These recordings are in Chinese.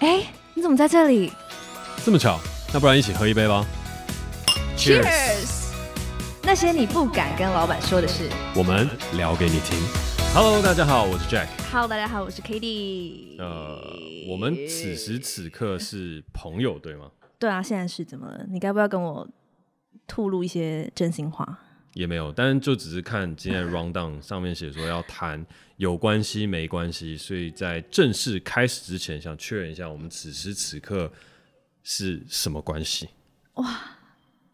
哎，你怎么在这里？这么巧，那不然一起喝一杯吧。Cheers！那些你不敢跟老板说的事，我们聊给你听。Hello，大家好，我是 Jack。Hello，大家好，我是 Kitty。呃，我们此时此刻是朋友对吗？对啊，现在是怎么了？你该不要跟我吐露一些真心话？也没有，但是就只是看今天 rundown 上面写说要谈有关系没关系，所以在正式开始之前，想确认一下我们此时此刻是什么关系。哇，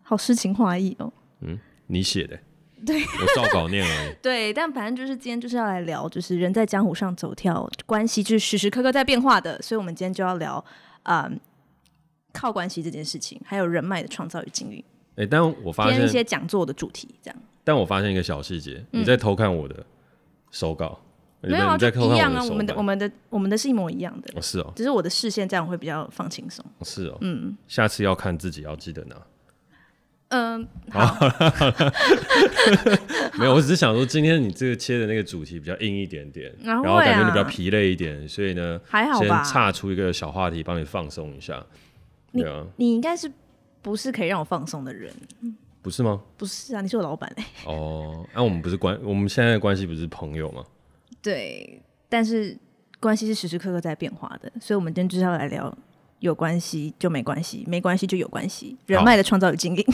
好诗情画意哦。嗯，你写的。对，我照稿念了。对，但反正就是今天就是要来聊，就是人在江湖上走跳，关系就是时时刻刻在变化的，所以我们今天就要聊啊，靠关系这件事情，还有人脉的创造与经营。哎，但我发现一些讲座的主题这样。但我发现一个小细节，你在偷看我的手稿，没有？不一样啊，我们的、我们的、我们的是一模一样的。哦是哦，只是我的视线这样，会比较放轻松。是哦，嗯。下次要看自己要记得拿。嗯，好 没有，我只是想说，今天你这个切的那个主题比较硬一点点，然后感觉你比较疲累一点，所以呢，还好吧？岔出一个小话题，帮你放松一下。你你应该是。不是可以让我放松的人，不是吗？不是啊，你是我老板哎。哦，那我们不是关，我们现在的关系不是朋友吗？对，但是关系是时时刻刻在变化的，所以我们今天就是要来聊有关系就没关系，没关系就有关系，人脉的创造与经营。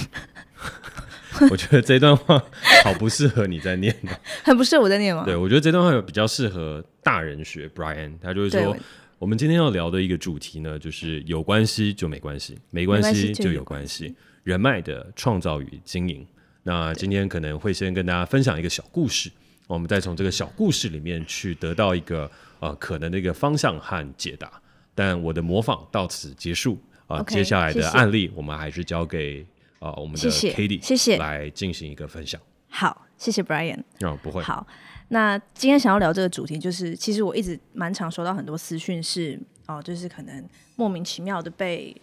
我觉得这段话好不适合你在念，很不适合我在念吗？对我觉得这段话有比较适合大人学，Brian，他就是说。我们今天要聊的一个主题呢，就是有关系就没关系，没关系就有关系。人脉的创造与经营。那今天可能会先跟大家分享一个小故事，我们再从这个小故事里面去得到一个呃可能的一个方向和解答。但我的模仿到此结束啊，接下来的案例我们还是交给啊我们的 k a t i e 谢谢来进行一个分享。好，谢谢 Brian。嗯，不会。好。那今天想要聊这个主题，就是其实我一直蛮常收到很多私讯，是哦，就是可能莫名其妙的被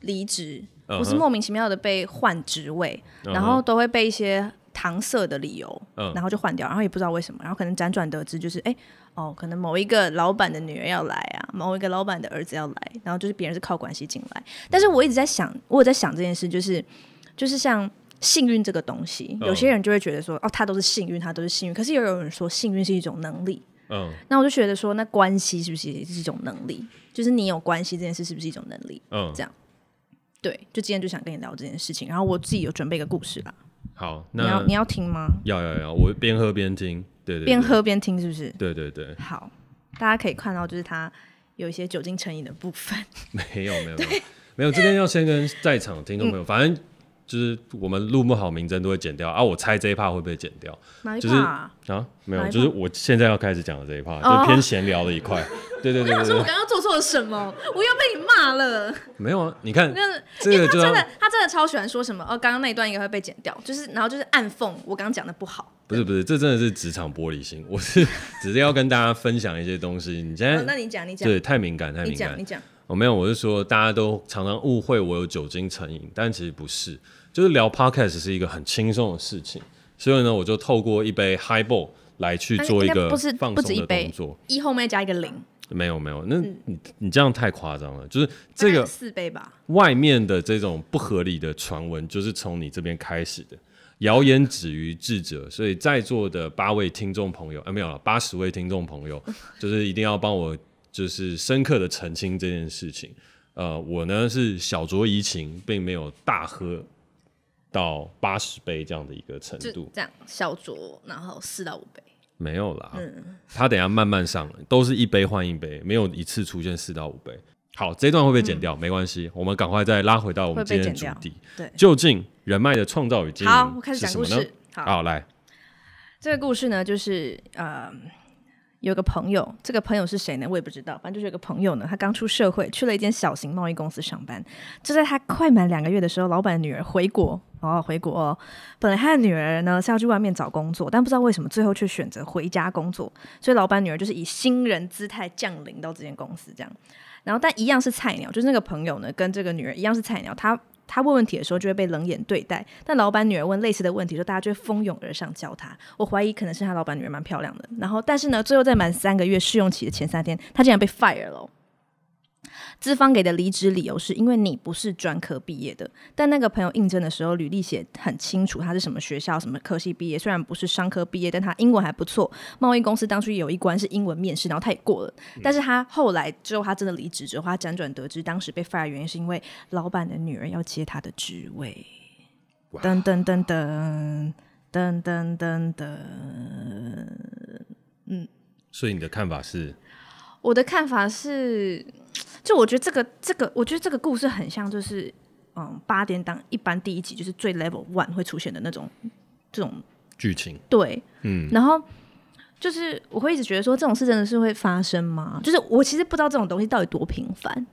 离职，或是莫名其妙的被换职位，然后都会被一些搪塞的理由，然后就换掉，然后也不知道为什么，然后可能辗转得知就是，哎，哦，可能某一个老板的女儿要来啊，某一个老板的儿子要来，然后就是别人是靠关系进来，但是我一直在想，我有在想这件事，就是就是像。幸运这个东西，有些人就会觉得说，哦，他都是幸运，他都是幸运。可是也有人说，幸运是一种能力。嗯。那我就觉得说，那关系是不是也是一种能力？就是你有关系这件事，是不是一种能力？嗯。这样。对，就今天就想跟你聊这件事情。然后我自己有准备一个故事吧。好，你要你要听吗？要要要，我边喝边听。对对。边喝边听是不是？对对对。好，大家可以看到，就是他有一些酒精成瘾的部分。没有没有没有，没有这边要先跟在场听众朋友，反正。就是我们录不好，名针都会剪掉啊！我猜这一帕会不会剪掉？就是啊？没有，就是我现在要开始讲的这一帕，就是偏闲聊的一块。对对对。我想说，我刚刚做错了什么？我又被你骂了？没有啊！你看，这个真的，他真的超喜欢说什么哦。刚刚那一段应该会被剪掉，就是然后就是暗讽我刚刚讲的不好。不是不是，这真的是职场玻璃心。我是只是要跟大家分享一些东西。你现在，那你讲你讲，对，太敏感太敏感，你讲你讲。我没有，我是说，大家都常常误会我有酒精成瘾，但其实不是。就是聊 podcast 是一个很轻松的事情，所以呢，我就透过一杯 high ball 来去做一个不是不止一杯。一后面加一个零，没有没有，那你你这样太夸张了。就是这个四杯吧。外面的这种不合理的传闻，就是从你这边开始的。谣言止于智者，所以在座的八位听众朋友，啊没有了八十位听众朋友，就是一定要帮我。就是深刻的澄清这件事情。呃，我呢是小酌怡情，并没有大喝到八十杯这样的一个程度。这样小酌，然后四到五杯，没有啦，嗯，他等下慢慢上，都是一杯换一杯，没有一次出现四到五杯。好，这段会被剪掉，没关系，我们赶快再拉回到我们今天的主题。对，究竟人脉的创造与经营是故事。好，来，这个故事呢，就是呃。有个朋友，这个朋友是谁呢？我也不知道，反正就是有个朋友呢，他刚出社会，去了一间小型贸易公司上班。就在他快满两个月的时候，老板的女儿回国，哦，回国。本来他的女儿呢是要去外面找工作，但不知道为什么最后却选择回家工作，所以老板女儿就是以新人姿态降临到这间公司这样。然后，但一样是菜鸟，就是那个朋友呢，跟这个女儿一样是菜鸟，他。他问问题的时候就会被冷眼对待，但老板女儿问类似的问题时候，大家就会蜂拥而上教他。我怀疑可能是他老板女儿蛮漂亮的，然后但是呢，最后在满三个月试用期的前三天，他竟然被 f i r e 了。资方给的离职理由是因为你不是专科毕业的，但那个朋友应征的时候，履历写很清楚，他是什么学校、什么科系毕业。虽然不是商科毕业，但他英文还不错。贸易公司当初有一关是英文面试，然后他也过了。但是他后来之后，他真的离职之后，他辗转得知，当时被 fire 的原因是因为老板的女儿要接他的职位。噔噔噔噔噔噔噔噔，嗯。所以你的看法是？我的看法是。就我觉得这个这个，我觉得这个故事很像，就是嗯，八点档一般第一集就是最 level one 会出现的那种这种剧情。对，嗯，然后就是我会一直觉得说，这种事真的是会发生吗？就是我其实不知道这种东西到底多频繁，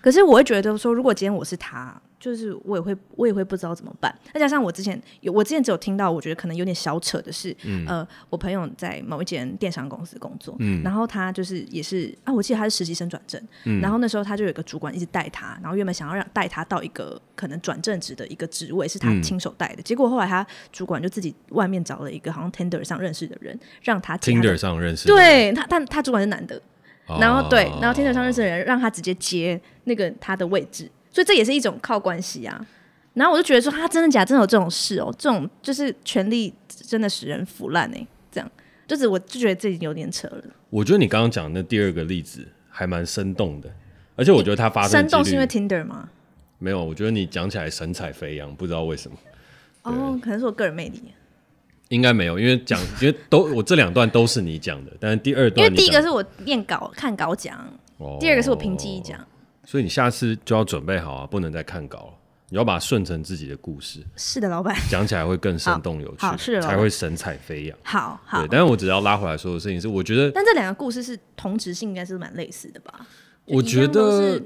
可是我会觉得说，如果今天我是他。就是我也会，我也会不知道怎么办。再加上我之前，有我之前只有听到，我觉得可能有点小扯的嗯、呃，我朋友在某一间电商公司工作，嗯、然后他就是也是啊，我记得他是实习生转正，然后那时候他就有个主管一直带他，然后原本想要让带他到一个可能转正职的一个职位，是他亲手带的。结果后来他主管就自己外面找了一个好像 tender 上认识的人，让他 tender 上认识，对他，但他主管是男的，然后对，然后 tender 上认识的人让他直接接那个他的位置。所以这也是一种靠关系啊，然后我就觉得说，他真的假，真有这种事哦，这种就是权力真的使人腐烂哎，这样，就是我就觉得自己有点扯了。我觉得你刚刚讲的那第二个例子还蛮生动的，而且我觉得它发生生动是因为 Tinder 吗？没有，我觉得你讲起来神采飞扬，不知道为什么哦，可能是我个人魅力，应该没有，因为讲，因为都我这两段都是你讲的，但是第二段，因为第一个是我念稿看稿讲，第二个是我凭记忆讲。所以你下次就要准备好啊，不能再看稿了。你要把它顺成自己的故事，是的，老板讲起来会更生动有趣，才会神采飞扬。好好，但是我只要拉回来说的事情是，我觉得，但这两个故事是同质性应该是蛮类似的吧？我觉得是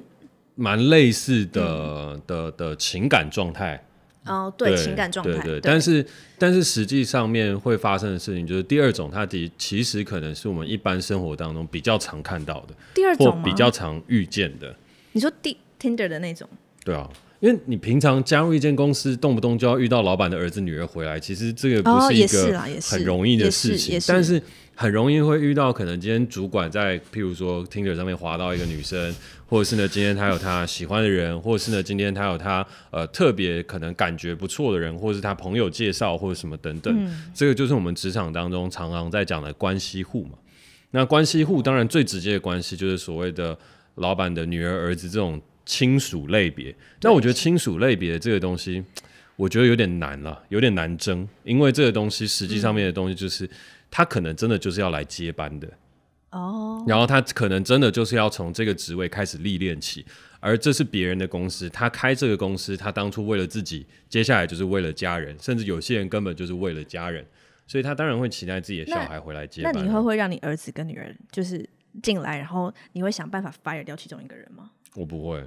蛮类似的的的情感状态。哦，对，情感状态，对，但是但是实际上面会发生的事情，就是第二种，它其实可能是我们一般生活当中比较常看到的第二种，比较常遇见的。你说 D Tinder 的那种？对啊，因为你平常加入一间公司，动不动就要遇到老板的儿子、女儿回来，其实这个不是一个很容易的事情。但是很容易会遇到，可能今天主管在，譬如说 Tinder 上面划到一个女生，或者是呢今天他有他喜欢的人，或者是呢今天他有他呃特别可能感觉不错的人，或是他朋友介绍或者什么等等。这个就是我们职场当中常常在讲的关系户嘛。那关系户当然最直接的关系就是所谓的。老板的女儿、儿子这种亲属类别，但我觉得亲属类别这个东西，我觉得有点难了，有点难争，因为这个东西实际上面的东西就是，他可能真的就是要来接班的哦，然后他可能真的就是要从这个职位开始历练起，而这是别人的公司，他开这个公司，他当初为了自己，接下来就是为了家人，甚至有些人根本就是为了家人，所以他当然会期待自己的小孩回来接。那以后会让你儿子跟女儿就是。进来，然后你会想办法 fire 掉其中一个人吗？我不会，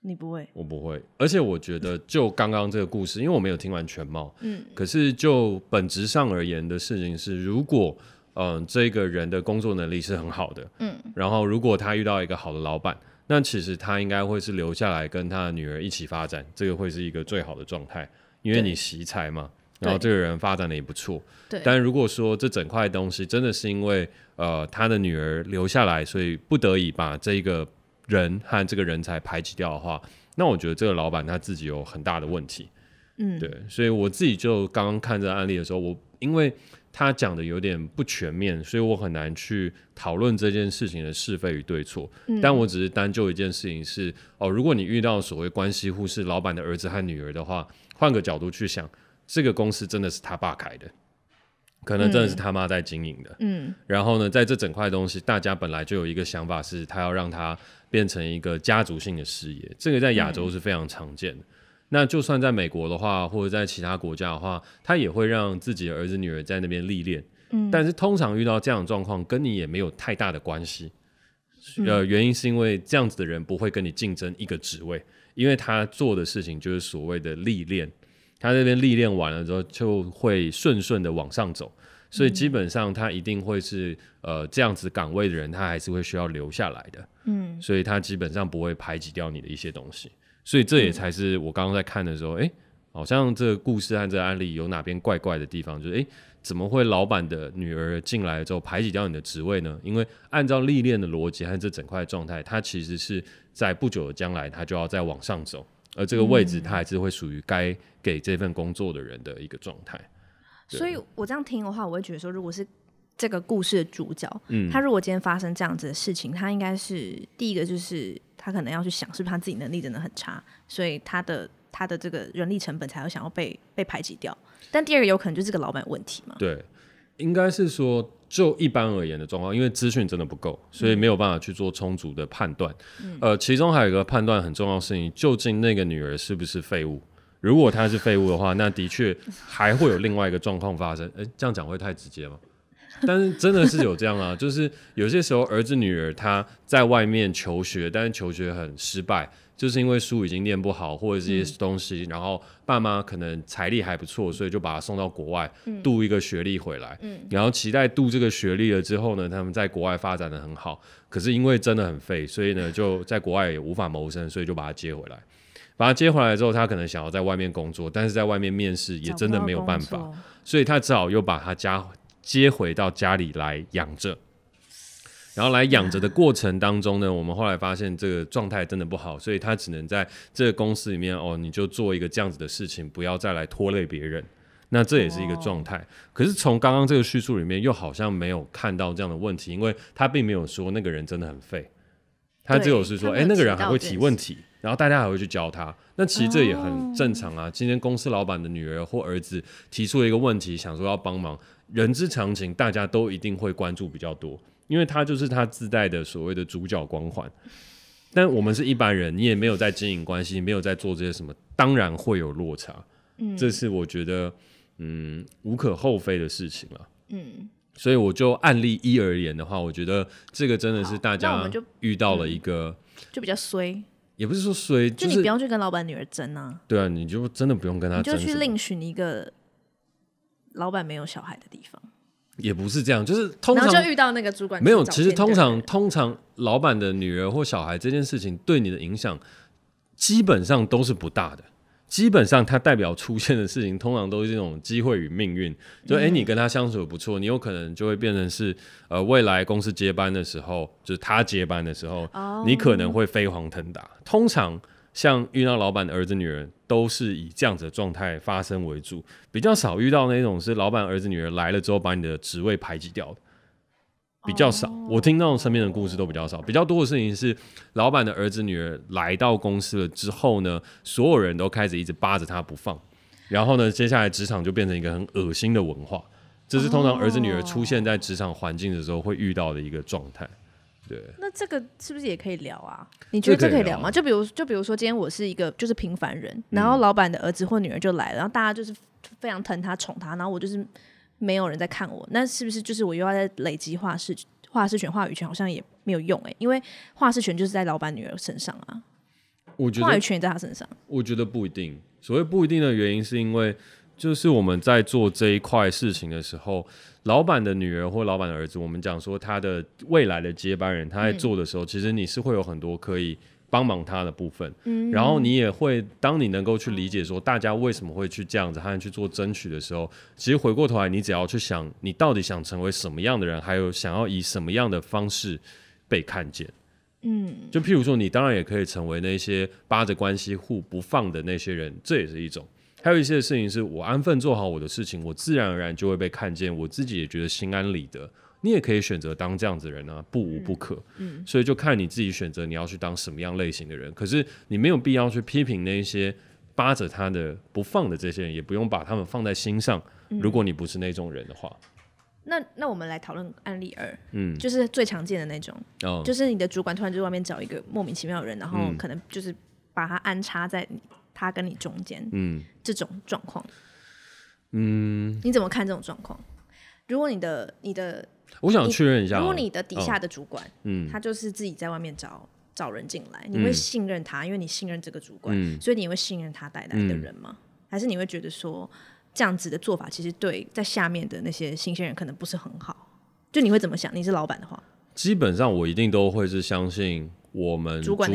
你不会，我不会。而且我觉得，就刚刚这个故事，因为我没有听完全貌，嗯，可是就本质上而言的事情是，如果嗯这个人的工作能力是很好的，嗯，然后如果他遇到一个好的老板，那其实他应该会是留下来跟他的女儿一起发展，这个会是一个最好的状态，因为你喜才嘛。然后这个人发展的也不错，但如果说这整块东西真的是因为呃他的女儿留下来，所以不得已把这一个人和这个人才排挤掉的话，那我觉得这个老板他自己有很大的问题。嗯，对，所以我自己就刚刚看这个案例的时候，我因为他讲的有点不全面，所以我很难去讨论这件事情的是非与对错。但我只是单就一件事情是哦，如果你遇到所谓关系户是老板的儿子和女儿的话，换个角度去想。这个公司真的是他爸开的，可能真的是他妈在经营的。嗯，然后呢，在这整块东西，大家本来就有一个想法，是他要让他变成一个家族性的事业。这个在亚洲是非常常见的。那就算在美国的话，或者在其他国家的话，他也会让自己的儿子女儿在那边历练。嗯，但是通常遇到这样的状况，跟你也没有太大的关系。呃，原因是因为这样子的人不会跟你竞争一个职位，因为他做的事情就是所谓的历练。他那边历练完了之后，就会顺顺的往上走，所以基本上他一定会是呃这样子岗位的人，他还是会需要留下来的，嗯，所以他基本上不会排挤掉你的一些东西，所以这也才是我刚刚在看的时候，哎，好像这个故事和这个案例有哪边怪怪的地方，就是哎，怎么会老板的女儿进来之后排挤掉你的职位呢？因为按照历练的逻辑和这整块状态，他其实是在不久的将来，他就要再往上走，而这个位置他还是会属于该。给这份工作的人的一个状态，所以我这样听的话，我会觉得说，如果是这个故事的主角，嗯，他如果今天发生这样子的事情，他应该是第一个，就是他可能要去想，是不是他自己能力真的很差，所以他的他的这个人力成本才会想要被被排挤掉。但第二个有可能就是这个老板问题嘛？对，应该是说，就一般而言的状况，因为资讯真的不够，所以没有办法去做充足的判断。呃，其中还有一个判断很重要事情，究竟那个女儿是不是废物？如果他是废物的话，那的确还会有另外一个状况发生。哎，这样讲会太直接吗？但是真的是有这样啊，就是有些时候儿子女儿他在外面求学，但是求学很失败，就是因为书已经念不好或者这些东西，然后爸妈可能财力还不错，所以就把他送到国外度一个学历回来。嗯，然后期待度这个学历了之后呢，他们在国外发展的很好。可是因为真的很废，所以呢就在国外也无法谋生，所以就把他接回来。把他接回来之后，他可能想要在外面工作，但是在外面面试也真的没有办法，所以他只好又把他家接回到家里来养着。然后来养着的过程当中呢，我们后来发现这个状态真的不好，所以他只能在这个公司里面哦，你就做一个这样子的事情，不要再来拖累别人。那这也是一个状态。可是从刚刚这个叙述里面，又好像没有看到这样的问题，因为他并没有说那个人真的很废。他只有是说，哎，那个人还会提问题，然后大家还会去教他。那其实这也很正常啊。今天公司老板的女儿或儿子提出了一个问题，想说要帮忙，人之常情，大家都一定会关注比较多，因为他就是他自带的所谓的主角光环。但我们是一般人，你也没有在经营关系，没有在做这些什么，当然会有落差。嗯，这是我觉得，嗯，无可厚非的事情了。嗯。所以我就案例一而言的话，我觉得这个真的是大家，遇到了一个就比较衰，也不是说衰，就你不要去跟老板女儿争啊。对啊，你就真的不用跟他，你就去另寻一个老板没有小孩的地方。也不是这样，就是通常就遇到那个主管没有。其实通常通常老板的女儿或小孩这件事情对你的影响基本上都是不大的。基本上，它代表出现的事情，通常都是这种机会与命运。就哎，你跟他相处不错，你有可能就会变成是，呃，未来公司接班的时候，就是他接班的时候，你可能会飞黄腾达。通常像遇到老板的儿子、女儿，都是以这样子的状态发生为主，比较少遇到那种是老板儿子、女儿来了之后把你的职位排挤掉的。比较少，我听到身边的故事都比较少。比较多的事情是，老板的儿子女儿来到公司了之后呢，所有人都开始一直扒着他不放，然后呢，接下来职场就变成一个很恶心的文化。这是通常儿子女儿出现在职场环境的时候会遇到的一个状态。对。那这个是不是也可以聊啊？你觉得这可以聊吗？就比如，就比如说今天我是一个就是平凡人，然后老板的儿子或女儿就来了，然后大家就是非常疼他宠他，然后我就是。没有人在看我，那是不是就是我又要在累积话事、话事权、话语权？好像也没有用哎，因为话事权就是在老板女儿身上啊，我觉得话语权也在她身上。我觉得不一定，所谓不一定的原因是因为，就是我们在做这一块事情的时候，老板的女儿或老板的儿子，我们讲说他的未来的接班人，他在做的时候，其实你是会有很多可以。帮忙他的部分，嗯，然后你也会，当你能够去理解说大家为什么会去这样子，他去做争取的时候，其实回过头来，你只要去想，你到底想成为什么样的人，还有想要以什么样的方式被看见，嗯，就譬如说，你当然也可以成为那些扒着关系户不放的那些人，这也是一种；还有一些事情是我安分做好我的事情，我自然而然就会被看见，我自己也觉得心安理得。你也可以选择当这样子的人啊，不无不可。嗯，所以就看你自己选择你要去当什么样类型的人。可是你没有必要去批评那些扒着他的不放的这些人，也不用把他们放在心上。如果你不是那种人的话，那那我们来讨论案例二，嗯，就是最常见的那种，就是你的主管突然就在外面找一个莫名其妙的人，然后可能就是把他安插在他跟你中间，嗯，这种状况，嗯，你怎么看这种状况？如果你的你的我想确认一下，如果你的底下的主管，嗯，他就是自己在外面找找人进来，你会信任他？因为你信任这个主管，所以你会信任他带来的人吗？还是你会觉得说这样子的做法其实对在下面的那些新鲜人可能不是很好？就你会怎么想？你是老板的话，基本上我一定都会是相信。我们主管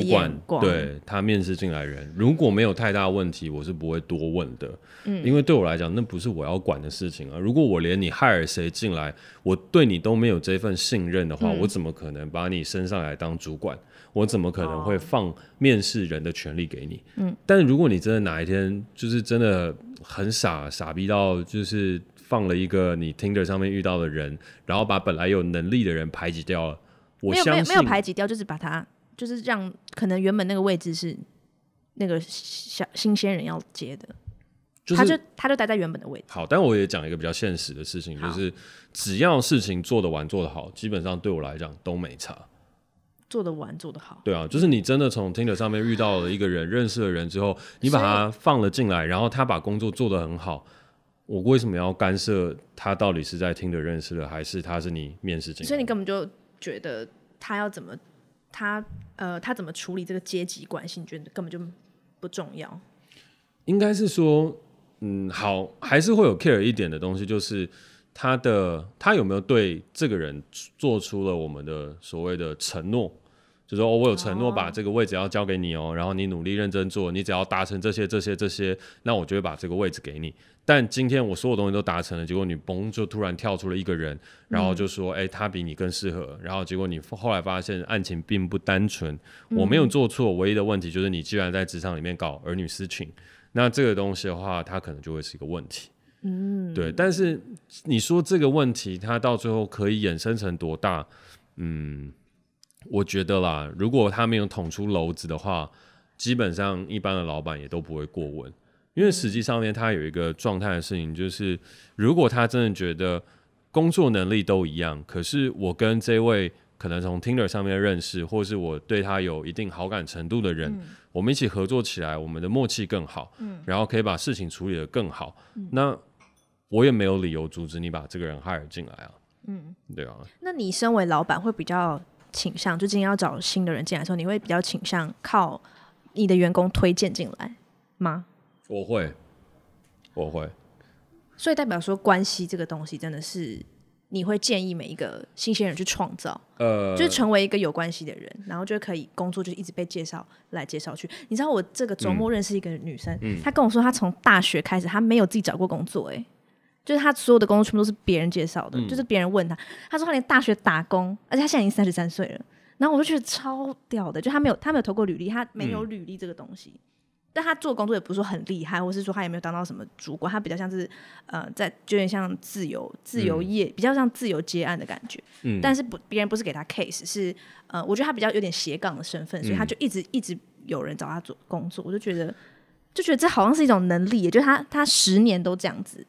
对他面试进来人，如果没有太大问题，我是不会多问的。嗯，因为对我来讲，那不是我要管的事情啊。如果我连你 hire 谁进来，我对你都没有这份信任的话，我怎么可能把你升上来当主管？我怎么可能会放面试人的权利给你？嗯，但是如果你真的哪一天就是真的很傻傻逼到就是放了一个你 Tinder 上面遇到的人，然后把本来有能力的人排挤掉了，没有没有没有排挤掉，就是把他。就是让可能原本那个位置是那个小新鲜人要接的，他就他就待在原本的位置。好，但我也讲一个比较现实的事情，就是只要事情做得完做得好，基本上对我来讲都没差。做得完做得好，对啊，就是你真的从 Tinder 上面遇到了一个人，认识了人之后，你把他放了进来，然后他把工作做得很好，我为什么要干涉他？到底是在听的、认识的，还是他是你面试进？所以你根本就觉得他要怎么？他呃，他怎么处理这个阶级关系，你觉得根本就不重要？应该是说，嗯，好，还是会有 care 一点的东西，就是他的他有没有对这个人做出了我们的所谓的承诺，就说哦，我有承诺把这个位置要交给你哦，然后你努力认真做，你只要达成这些这些这些，那我就会把这个位置给你。但今天我所有东西都达成了，结果你嘣就突然跳出了一个人，然后就说：“哎，他比你更适合。”然后结果你后来发现案情并不单纯，我没有做错，唯一的问题就是你既然在职场里面搞儿女私情，那这个东西的话，它可能就会是一个问题。嗯，对。但是你说这个问题，它到最后可以衍生成多大？嗯，我觉得啦，如果他没有捅出篓子的话，基本上一般的老板也都不会过问。因为实际上面他有一个状态的事情，就是如果他真的觉得工作能力都一样，可是我跟这位可能从 Tinder 上面认识，或是我对他有一定好感程度的人，我们一起合作起来，我们的默契更好，嗯，然后可以把事情处理的更好，那我也没有理由阻止你把这个人 hire 进来啊，嗯，对啊，那你身为老板会比较倾向，就今天要找新的人进来的时候，你会比较倾向靠你的员工推荐进来吗？我会，我会，所以代表说，关系这个东西真的是，你会建议每一个新鲜人去创造，呃，就是成为一个有关系的人，然后就可以工作，就一直被介绍来介绍去。你知道我这个周末认识一个女生，她跟我说她从大学开始，她没有自己找过工作，哎，就是她所有的工作全部都是别人介绍的，就是别人问她，她说她连大学打工，而且她现在已经三十三岁了，然后我就觉得超屌的，就她没有她没有投过履历，她没有履历这个东西。但他做工作也不是说很厉害，或是说他有没有当到什么主管，他比较像是呃，在就有点像自由自由业，比较像自由接案的感觉。嗯，但是不别人不是给他 case，是呃，我觉得他比较有点斜杠的身份，所以他就一直一直有人找他做工作。我就觉得就觉得这好像是一种能力，也就他他十年都这样子，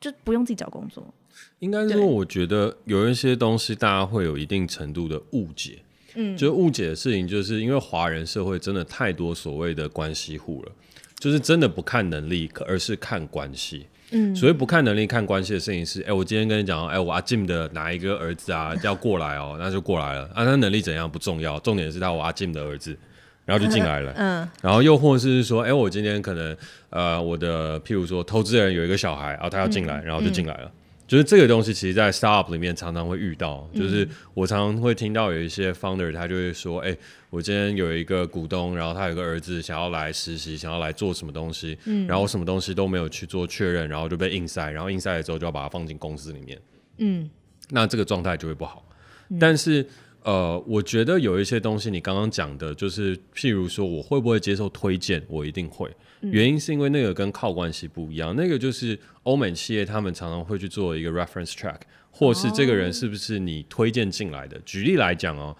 就不用自己找工作。应该说，我觉得有一些东西大家会有一定程度的误解。嗯，就误解的事情，就是因为华人社会真的太多所谓的关系户了，就是真的不看能力，而是看关系。嗯，所以不看能力看关系的摄影师，哎，我今天跟你讲，哎，我阿 Jim 的哪一个儿子啊要过来哦，那就过来了，啊，他能力怎样不重要，重点是他我阿 Jim 的儿子，然后就进来了。嗯，然后又或是说，哎，我今天可能呃我的譬如说投资人有一个小孩啊，他要进来，然后就进来了。就是这个东西，其实，在 startup 里面常常会遇到。就是我常常会听到有一些 founder，他就会说：“哎，我今天有一个股东，然后他有个儿子想要来实习，想要来做什么东西，嗯，然后什么东西都没有去做确认，然后就被硬塞，然后硬塞了之后就要把它放进公司里面，嗯，那这个状态就会不好，但是。”呃，我觉得有一些东西，你刚刚讲的，就是譬如说，我会不会接受推荐？我一定会，原因是因为那个跟靠关系不一样。那个就是欧美企业，他们常常会去做一个 reference check，或是这个人是不是你推荐进来的？举例来讲哦，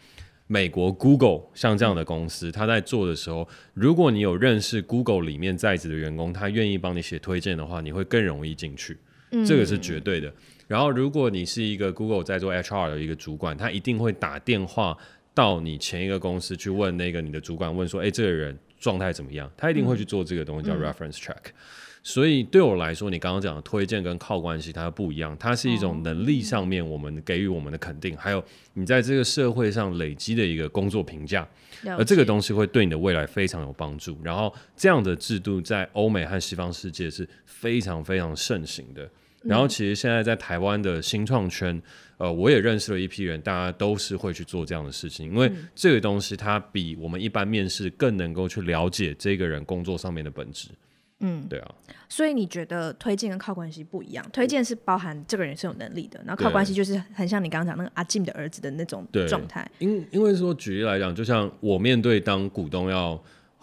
美国 Google 像这样的公司，他在做的时候，如果你有认识 Google 里面在职的员工，他愿意帮你写推荐的话，你会更容易进去，这个是绝对的。然后，如果你是一个 Google 在做 HR 的一个主管，他一定会打电话到你前一个公司去问那个你的主管，问说：“哎，这个人状态怎么样？”他一定会去做这个东西叫 reference check。所以对我来说，你刚刚讲的推荐跟靠关系，它不一样。它是一种能力上面我们给予我们的肯定，还有你在这个社会上累积的一个工作评价，而这个东西会对你的未来非常有帮助。然后这样的制度在欧美和西方世界是非常非常盛行的。然后其实现在在台湾的新创圈，呃，我也认识了一批人，大家都是会去做这样的事情，因为这个东西它比我们一般面试更能够去了解这个人工作上面的本质。嗯，对啊。所以你觉得推荐跟靠关系不一样？推荐是包含这个人是有能力的，然后靠关系就是很像你刚刚讲那个阿进的儿子的那种状态。因因为说举例来讲，就像我面对当股东要。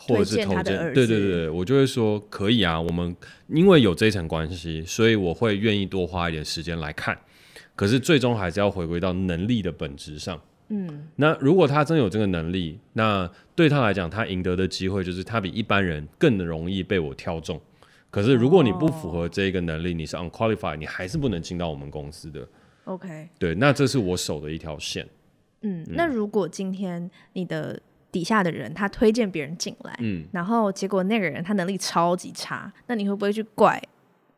或者是投荐，对对对对，我就会说可以啊，我们因为有这一层关系，所以我会愿意多花一点时间来看。可是最终还是要回归到能力的本质上，嗯。那如果他真有这个能力，那对他来讲，他赢得的机会就是他比一般人更容易被我挑中。可是如果你不符合这个能力，你是 unqualified，你还是不能进到我们公司的。OK，对，那这是我守的一条线。嗯，那如果今天你的。底下的人，他推荐别人进来，嗯，然后结果那个人他能力超级差，那你会不会去怪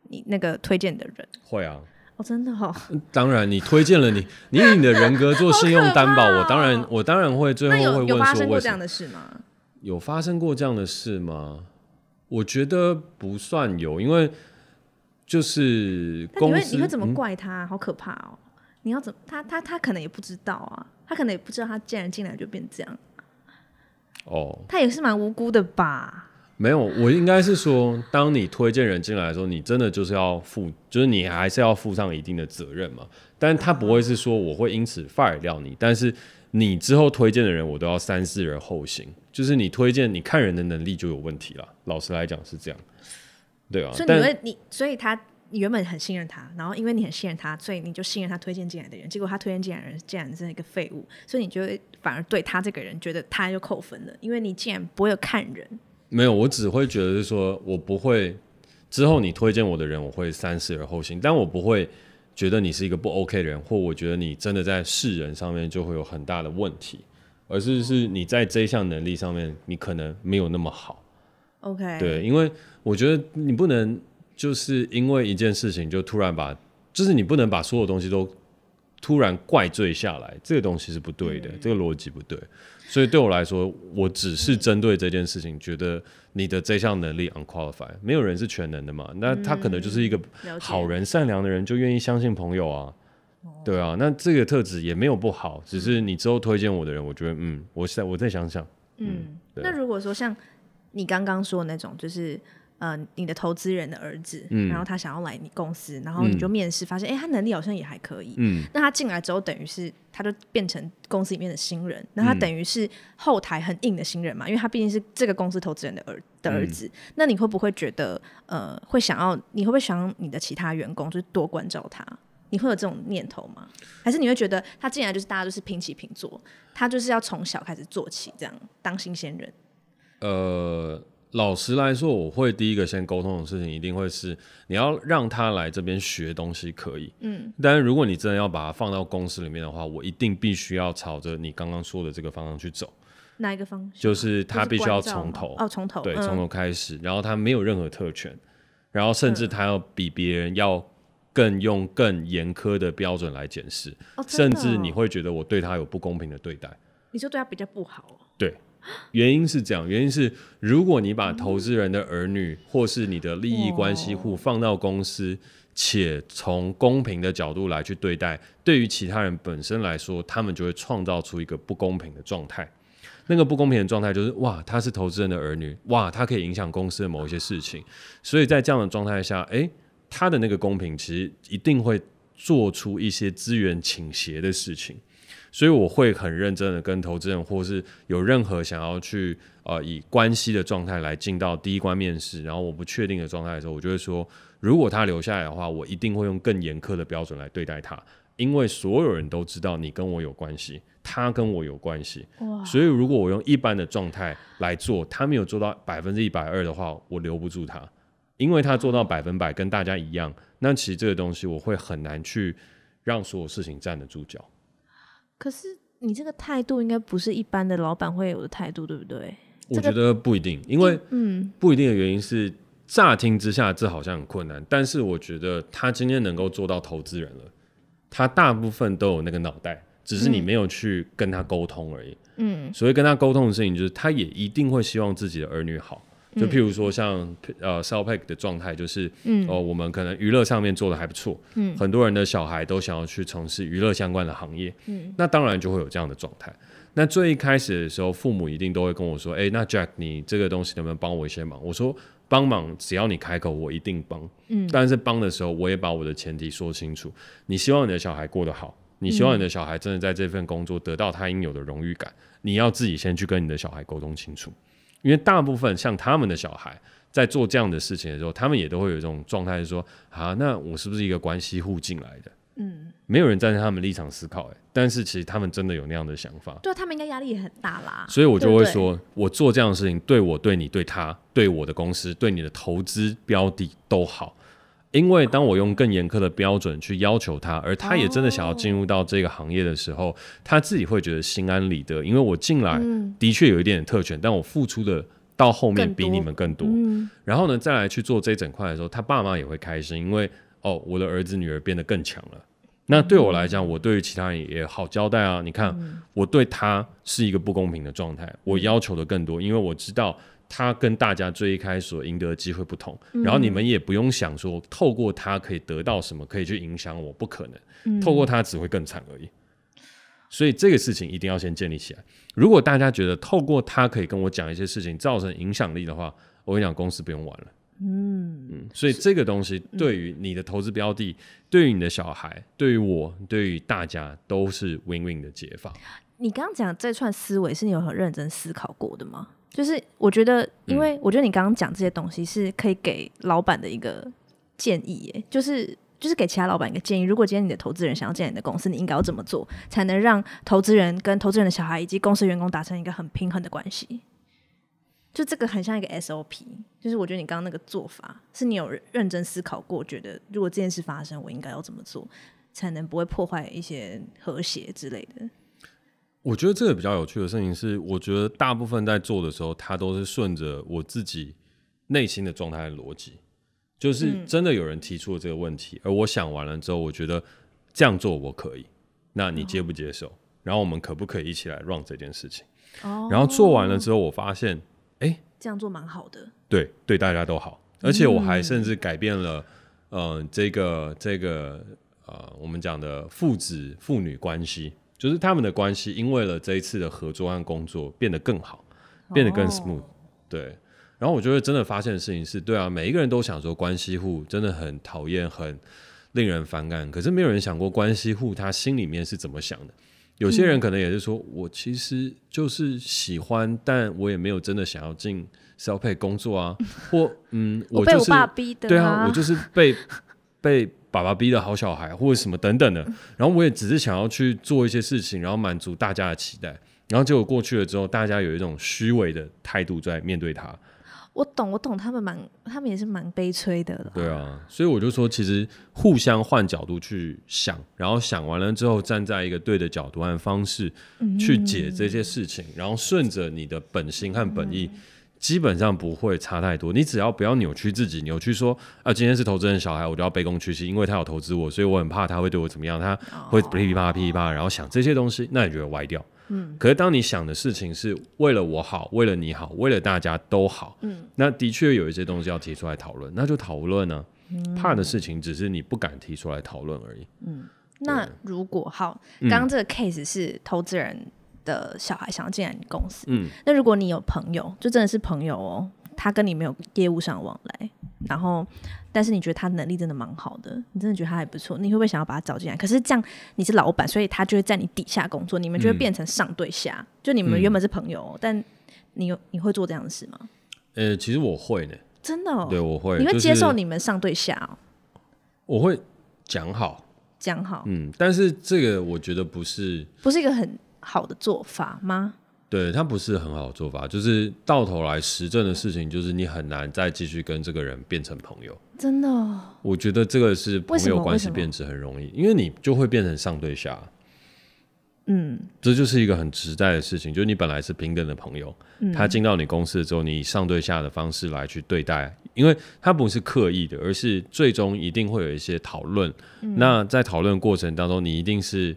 你那个推荐的人？会啊，哦，真的哦，当然，你推荐了你，你以你的人格做信用担保，我当然，我当然会最后会问，发生过这样的事吗？有发生过这样的事吗？我觉得不算有，因为就是公司，你会怎么怪他？好可怕哦！你要怎么？他他他可能也不知道啊，他可能也不知道，他既然进来就变这样。哦，他也是蛮无辜的吧？没有，我应该是说，当你推荐人进来的时候，你真的就是要负，就是你还是要负上一定的责任嘛。但他不会是说我会因此 fire 掉你，但是你之后推荐的人我都要三思而后行，就是你推荐你看人的能力就有问题了。老实来讲是这样，对啊。所以你会，你所以他。你原本很信任他，然后因为你很信任他，所以你就信任他推荐进来的人。结果他推荐进来的人竟然是一个废物，所以你就会反而对他这个人觉得他就扣分了，因为你竟然不会看人。没有，我只会觉得是说，我不会之后你推荐我的人，我会三思而后行。但我不会觉得你是一个不 OK 的人，或我觉得你真的在世人上面就会有很大的问题，而是是你在这一项能力上面你可能没有那么好。OK，对，因为我觉得你不能。就是因为一件事情，就突然把，就是你不能把所有东西都突然怪罪下来，这个东西是不对的，这个逻辑不对。所以对我来说，我只是针对这件事情，觉得你的这项能力 unqualified，没有人是全能的嘛。那他可能就是一个好人、善良的人，就愿意相信朋友啊，对啊。那这个特质也没有不好，只是你之后推荐我的人，我觉得嗯，我在我再想想，嗯。那如果说像你刚刚说的那种，就是。嗯，你的投资人的儿子，然后他想要来你公司，然后你就面试，发现哎，他能力好像也还可以。嗯，那他进来之后，等于是他就变成公司里面的新人，那他等于是后台很硬的新人嘛，因为他毕竟是这个公司投资人的儿的儿子。那你会不会觉得呃，会想要，你会不会想你的其他员工就是多关照他？你会有这种念头吗？还是你会觉得他进来就是大家都是平起平坐，他就是要从小开始做起，这样当新鲜人？呃。老实来说，我会第一个先沟通的事情，一定会是你要让他来这边学东西，可以。嗯。但是如果你真的要把他放到公司里面的话，我一定必须要朝着你刚刚说的这个方向去走。哪一个方？向？就是他必须要从头哦，从头对，从头开始，然后他没有任何特权，然后甚至他要比别人要更用更严苛的标准来检视，甚至你会觉得我对他有不公平的对待。你说对他比较不好？对。原因是这样，原因是如果你把投资人的儿女或是你的利益关系户放到公司，且从公平的角度来去对待，对于其他人本身来说，他们就会创造出一个不公平的状态。那个不公平的状态就是，哇，他是投资人的儿女，哇，他可以影响公司的某一些事情。所以在这样的状态下，诶，他的那个公平其实一定会做出一些资源倾斜的事情。所以我会很认真的跟投资人，或是有任何想要去呃以关系的状态来进到第一关面试，然后我不确定的状态的时候，我就会说，如果他留下来的话，我一定会用更严苛的标准来对待他，因为所有人都知道你跟我有关系，他跟我有关系，所以如果我用一般的状态来做，他没有做到百分之一百二的话，我留不住他，因为他做到百分百跟大家一样，那其实这个东西我会很难去让所有事情站得住脚。可是你这个态度应该不是一般的老板会有的态度，对不对？我觉得不一定，因为嗯，不一定的原因是，乍听之下这好像很困难，但是我觉得他今天能够做到投资人了，他大部分都有那个脑袋，只是你没有去跟他沟通而已。嗯，所以跟他沟通的事情就是，他也一定会希望自己的儿女好。就譬如说，像呃 s o l p a k 的状态就是，哦，我们可能娱乐上面做的还不错，很多人的小孩都想要去从事娱乐相关的行业，那当然就会有这样的状态。那最一开始的时候，父母一定都会跟我说，哎，那 Jack，你这个东西能不能帮我一些忙？我说帮忙，只要你开口，我一定帮。嗯，但是帮的时候，我也把我的前提说清楚：你希望你的小孩过得好，你希望你的小孩真的在这份工作得到他应有的荣誉感，你要自己先去跟你的小孩沟通清楚。因为大部分像他们的小孩在做这样的事情的时候，他们也都会有一种状态，是说啊，那我是不是一个关系户进来的？嗯，没有人站在他们立场思考，哎，但是其实他们真的有那样的想法，对他们应该压力也很大啦。所以我就会说，我做这样的事情，对我、对你、对他、对我的公司、对你的投资标的都好。因为当我用更严苛的标准去要求他，而他也真的想要进入到这个行业的时候，他自己会觉得心安理得。因为我进来的确有一点特权，但我付出的到后面比你们更多。然后呢，再来去做这一整块的时候，他爸妈也会开心，因为哦，我的儿子女儿变得更强了。那对我来讲，我对于其他人也好交代啊。你看，我对他是一个不公平的状态，我要求的更多，因为我知道。他跟大家最一开始赢得机会不同，然后你们也不用想说透过他可以得到什么，可以去影响我，不可能。透过他只会更惨而已。所以这个事情一定要先建立起来。如果大家觉得透过他可以跟我讲一些事情，造成影响力的话，我跟你讲，公司不用玩了。嗯，所以这个东西对于你的投资标的，对于你的小孩，对于我，对于大家都是 win win 的解放。你刚刚讲这串思维是你有很认真思考过的吗？就是我觉得，因为我觉得你刚刚讲这些东西是可以给老板的一个建议耶，就是就是给其他老板一个建议。如果今天你的投资人想要建你的公司，你应该要怎么做，才能让投资人跟投资人的小孩以及公司员工达成一个很平衡的关系？就这个很像一个 SOP，就是我觉得你刚刚那个做法，是你有认真思考过，觉得如果这件事发生，我应该要怎么做，才能不会破坏一些和谐之类的。我觉得这个比较有趣的事情是，我觉得大部分在做的时候，他都是顺着我自己内心的状态逻辑，就是真的有人提出了这个问题，而我想完了之后，我觉得这样做我可以，那你接不接受？然后我们可不可以一起来 run 这件事情？然后做完了之后，我发现，哎，这样做蛮好的，对，对，大家都好，而且我还甚至改变了，呃，这个这个，呃，我们讲的父子父女关系。就是他们的关系，因为了这一次的合作和工作变得更好，变得更 smooth。对，然后我觉得真的发现的事情是，对啊，每一个人都想说关系户真的很讨厌，很令人反感，可是没有人想过关系户他心里面是怎么想的。有些人可能也是说我其实就是喜欢，但我也没有真的想要进 s e l pay 工作啊，或嗯，我被我爸逼的，对啊，我就是被 被。爸爸逼的好小孩，或者什么等等的，然后我也只是想要去做一些事情，然后满足大家的期待，然后结果过去了之后，大家有一种虚伪的态度在面对他。我懂，我懂，他们蛮，他们也是蛮悲催的。对啊，所以我就说，其实互相换角度去想，然后想完了之后，站在一个对的角度和方式去解这些事情，然后顺着你的本心和本意。基本上不会差太多，你只要不要扭曲自己，扭曲说啊，今天是投资人小孩，我就要卑躬屈膝，因为他有投资我，所以我很怕他会对我怎么样，他会噼里啪噼里啪，然后想这些东西，那你觉得歪掉？嗯，可是当你想的事情是为了我好，为了你好，为了大家都好，嗯，那的确有一些东西要提出来讨论，那就讨论呢。怕的事情只是你不敢提出来讨论而已。嗯，那如果好，刚刚这个 case 是投资人。的小孩想要进来你公司，嗯，那如果你有朋友，就真的是朋友哦，他跟你没有业务上往来，然后但是你觉得他能力真的蛮好的，你真的觉得他还不错，你会不会想要把他找进来？可是这样你是老板，所以他就会在你底下工作，你们就会变成上对下。就你们原本是朋友，但你你会做这样的事吗？呃，其实我会呢，真的，对，我会，你会接受你们上对下？哦？我会讲好，讲好，嗯，但是这个我觉得不是，不是一个很。好的做法吗？对它不是很好的做法，就是到头来实证的事情，就是你很难再继续跟这个人变成朋友。真的？我觉得这个是朋友关系变质很容易，因为你就会变成上对下。嗯，这就是一个很实在的事情，就是你本来是平等的朋友，他进到你公司之后，你上对下的方式来去对待，因为他不是刻意的，而是最终一定会有一些讨论。那在讨论过程当中，你一定是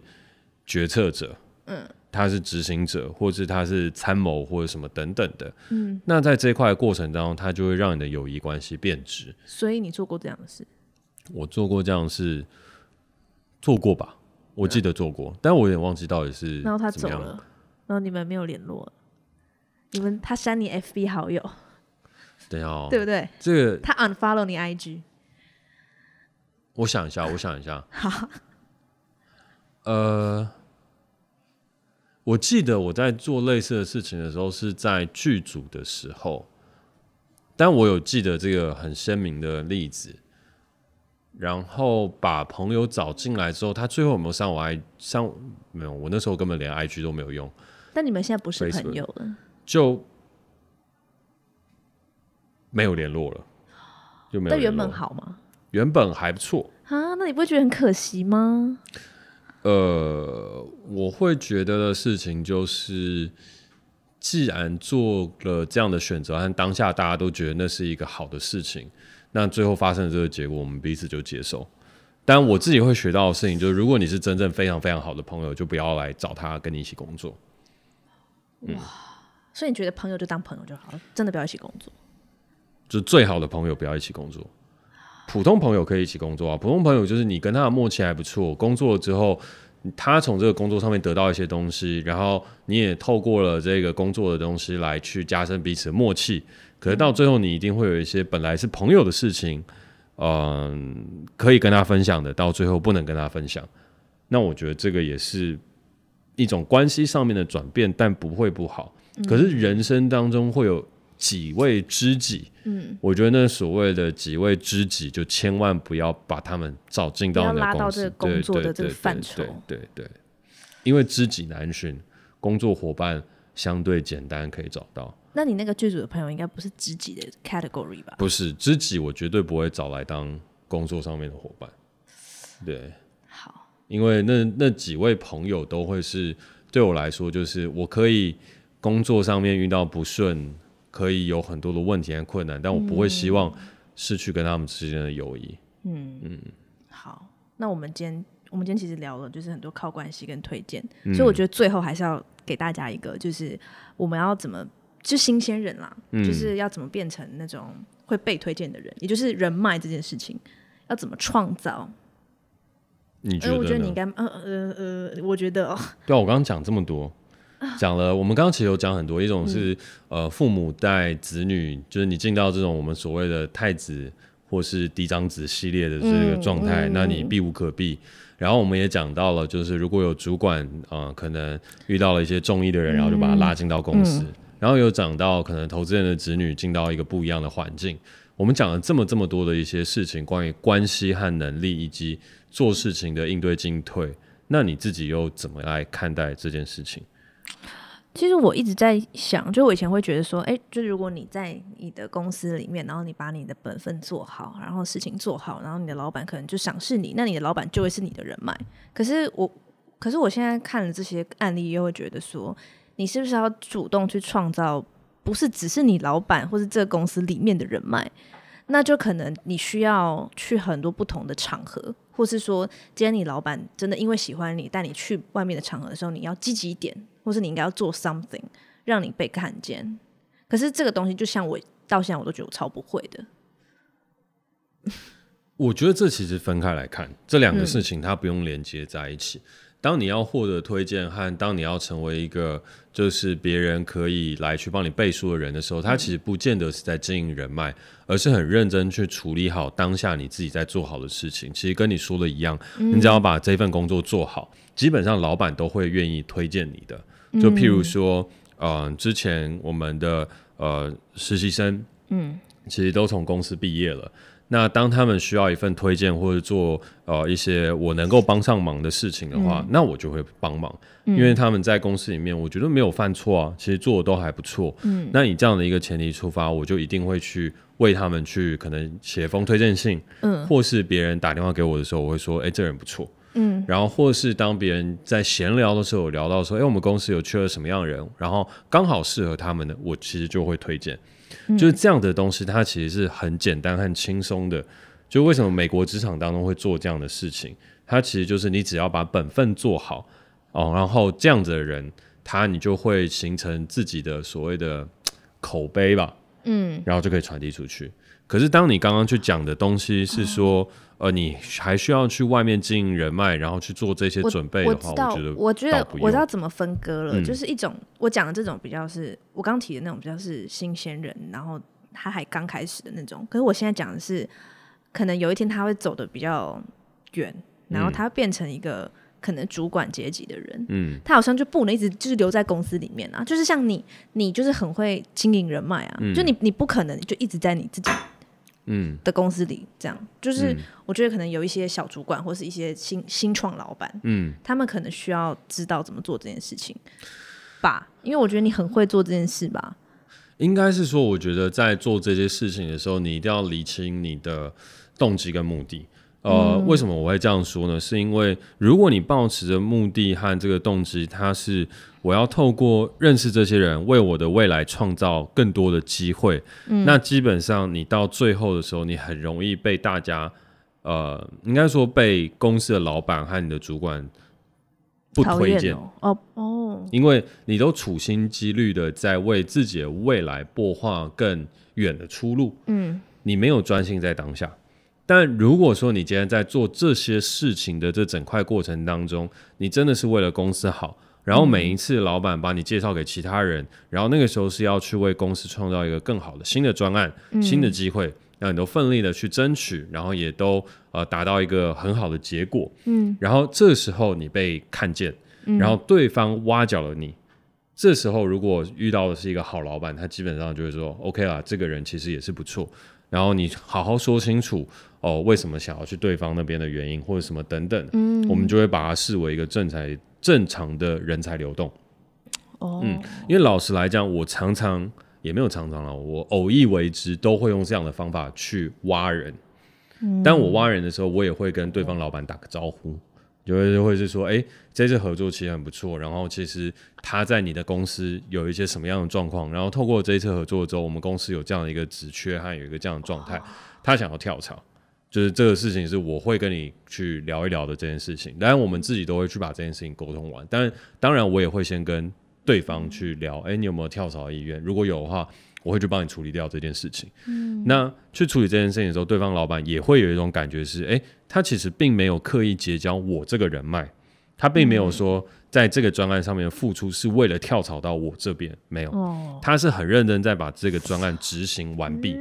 决策者。嗯。他是执行者，或是他是参谋，或者什么等等的。嗯，那在这一块过程当中，他就会让你的友谊关系变质。所以你做过这样的事？我做过这样的事，做过吧？我记得做过，但我有点忘记到底是。然后他走了，然后你们没有联络你们他删你 FB 好友，等下、哦，对不对？这个他 unfollow 你 IG。我想一下，我想一下。好。呃。我记得我在做类似的事情的时候，是在剧组的时候，但我有记得这个很鲜明的例子。然后把朋友找进来之后，他最后有没有上我 i 上没有？我那时候根本连 i g 都没有用。但你们现在不是朋友了，就没有联络了，就没有。原本好吗？原本还不错啊，那你不会觉得很可惜吗？呃，我会觉得的事情就是，既然做了这样的选择，和当下大家都觉得那是一个好的事情，那最后发生的这个结果，我们彼此就接受。但我自己会学到的事情就是，如果你是真正非常非常好的朋友，就不要来找他跟你一起工作。哇，所以你觉得朋友就当朋友就好了，真的不要一起工作？就最好的朋友不要一起工作。普通朋友可以一起工作啊，普通朋友就是你跟他的默契还不错，工作之后他从这个工作上面得到一些东西，然后你也透过了这个工作的东西来去加深彼此的默契。可是到最后，你一定会有一些本来是朋友的事情，嗯，可以跟他分享的，到最后不能跟他分享。那我觉得这个也是一种关系上面的转变，但不会不好。可是人生当中会有。几位知己，嗯，我觉得那所谓的几位知己，就千万不要把他们找进到那公司，对对对对对对，因为知己难寻，工作伙伴相对简单可以找到。那你那个剧组的朋友应该不是知己的 category 吧？不是知己，我绝对不会找来当工作上面的伙伴。对，好，因为那那几位朋友都会是对我来说，就是我可以工作上面遇到不顺。可以有很多的问题和困难，但我不会希望失去跟他们之间的友谊。嗯嗯，好，那我们今天我们今天其实聊了就是很多靠关系跟推荐，所以我觉得最后还是要给大家一个，就是我们要怎么就新鲜人啦，就是要怎么变成那种会被推荐的人，也就是人脉这件事情要怎么创造？你觉得？我觉得你应该呃呃呃，我觉得哦，对啊，我刚刚讲这么多。讲了，我们刚刚其实有讲很多，一种是呃父母带子女，就是你进到这种我们所谓的太子或是嫡长子系列的这个状态，那你避无可避。然后我们也讲到了，就是如果有主管啊，可能遇到了一些中意的人，然后就把他拉进到公司。然后有讲到可能投资人的子女进到一个不一样的环境。我们讲了这么这么多的一些事情，关于关系和能力以及做事情的应对进退，那你自己又怎么来看待这件事情？其实我一直在想，就我以前会觉得说，哎，就如果你在你的公司里面，然后你把你的本分做好，然后事情做好，然后你的老板可能就赏识你，那你的老板就会是你的人脉。可是我，可是我现在看了这些案例，又会觉得说，你是不是要主动去创造，不是只是你老板或是这个公司里面的人脉，那就可能你需要去很多不同的场合，或是说，今天你老板真的因为喜欢你带你去外面的场合的时候，你要积极一点。或是你应该要做 something 让你被看见，可是这个东西就像我到现在我都觉得我超不会的。我觉得这其实分开来看，这两个事情它不用连接在一起。当你要获得推荐和当你要成为一个就是别人可以来去帮你背书的人的时候，他其实不见得是在经营人脉，而是很认真去处理好当下你自己在做好的事情。其实跟你说的一样，你只要把这份工作做好，基本上老板都会愿意推荐你的。就譬如说，呃，之前我们的呃实习生，嗯，其实都从公司毕业了。那当他们需要一份推荐或者做呃一些我能够帮上忙的事情的话，那我就会帮忙，因为他们在公司里面，我觉得没有犯错啊，其实做的都还不错。嗯，那你这样的一个前提出发，我就一定会去为他们去可能写封推荐信，嗯，或是别人打电话给我的时候，我会说，哎，这人不错，嗯，然后或是当别人在闲聊的时候聊到说，哎，我们公司有缺了什么样的人，然后刚好适合他们的，我其实就会推荐。就是这样的东西，它其实是很简单很轻松的。就为什么美国职场当中会做这样的事情？它其实就是你只要把本分做好哦，然后这样子的人，他你就会形成自己的所谓的口碑吧，嗯，然后就可以传递出去。可是当你刚刚去讲的东西是说。呃，你还需要去外面经营人脉，然后去做这些准备的话，我觉得我觉得我知道怎么分割了，就是一种我讲的这种比较是我刚提的那种比较是新鲜人，然后他还刚开始的那种。可是我现在讲的是，可能有一天他会走的比较远，然后他变成一个可能主管阶级的人，嗯，他好像就不能一直就是留在公司里面啊，就是像你，你就是很会经营人脉啊，就你你不可能就一直在你自己。嗯的公司里，这样就是我觉得可能有一些小主管或是一些新新创老板，嗯，他们可能需要知道怎么做这件事情吧，因为我觉得你很会做这件事吧。应该是说，我觉得在做这些事情的时候，你一定要理清你的动机跟目的。呃，为什么我会这样说呢？是因为如果你抱持的目的和这个动机，它是我要透过认识这些人为我的未来创造更多的机会，那基本上你到最后的时候，你很容易被大家，呃，应该说被公司的老板和你的主管不推荐哦哦，因为你都处心积虑的在为自己的未来擘画更远的出路，嗯，你没有专心在当下。但如果说你今天在做这些事情的这整块过程当中，你真的是为了公司好，然后每一次老板把你介绍给其他人，然后那个时候是要去为公司创造一个更好的新的专案、新的机会，让你都奋力的去争取，然后也都呃达到一个很好的结果，嗯，然后这时候你被看见，然后对方挖角了你，这时候如果遇到的是一个好老板，他基本上就是说 OK 啊，这个人其实也是不错，然后你好好说清楚。哦，为什么想要去对方那边的原因或者什么等等，嗯，我们就会把它视为一个正才正常的人才流动。哦，嗯，因为老实来讲，我常常也没有常常了，我偶一为之都会用这样的方法去挖人。嗯，但我挖人的时候，我也会跟对方老板打个招呼，就会会是说，哎，这次合作其实很不错，然后其实他在你的公司有一些什么样的状况，然后透过这一次合作之后，我们公司有这样的一个职缺，还有一个这样的状态，他想要跳槽。就是这个事情是我会跟你去聊一聊的这件事情，当然我们自己都会去把这件事情沟通完，但当然我也会先跟对方去聊，哎，你有没有跳槽的意愿？如果有的话，我会去帮你处理掉这件事情。嗯，那去处理这件事情的时候，对方老板也会有一种感觉是，哎，他其实并没有刻意结交我这个人脉，他并没有说在这个专案上面付出是为了跳槽到我这边，没有，他是很认真在把这个专案执行完毕。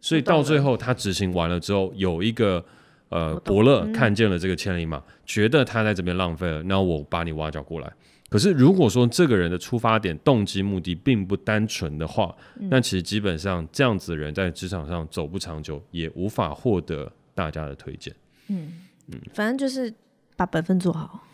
所以到最后，他执行完了之后，有一个呃伯乐看见了这个千里马，觉得他在这边浪费了，那我把你挖角过来。可是如果说这个人的出发点、动机、目的并不单纯的话，那其实基本上这样子的人在职场上走不长久，也无法获得大家的推荐。嗯嗯，反正就是把本分做好。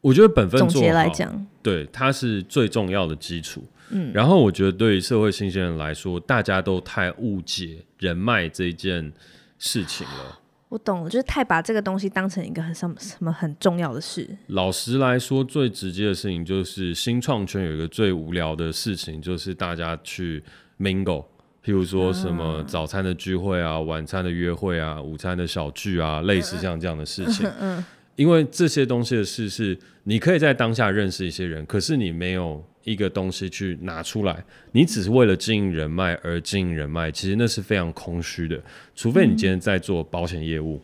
我觉得本分做，总结来讲，对，它是最重要的基础。嗯，然后我觉得对于社会新鲜人来说，大家都太误解人脉这一件事情了。我懂，就是太把这个东西当成一个很什么什么很重要的事。老实来说，最直接的事情就是新创圈有一个最无聊的事情，就是大家去 mingle，譬如说什么早餐的聚会啊、晚餐的约会啊、午餐的小聚啊，类似像这样的事情。嗯。因为这些东西的事，是你可以在当下认识一些人，可是你没有一个东西去拿出来，你只是为了经营人脉而经营人脉，其实那是非常空虚的。除非你今天在做保险业务，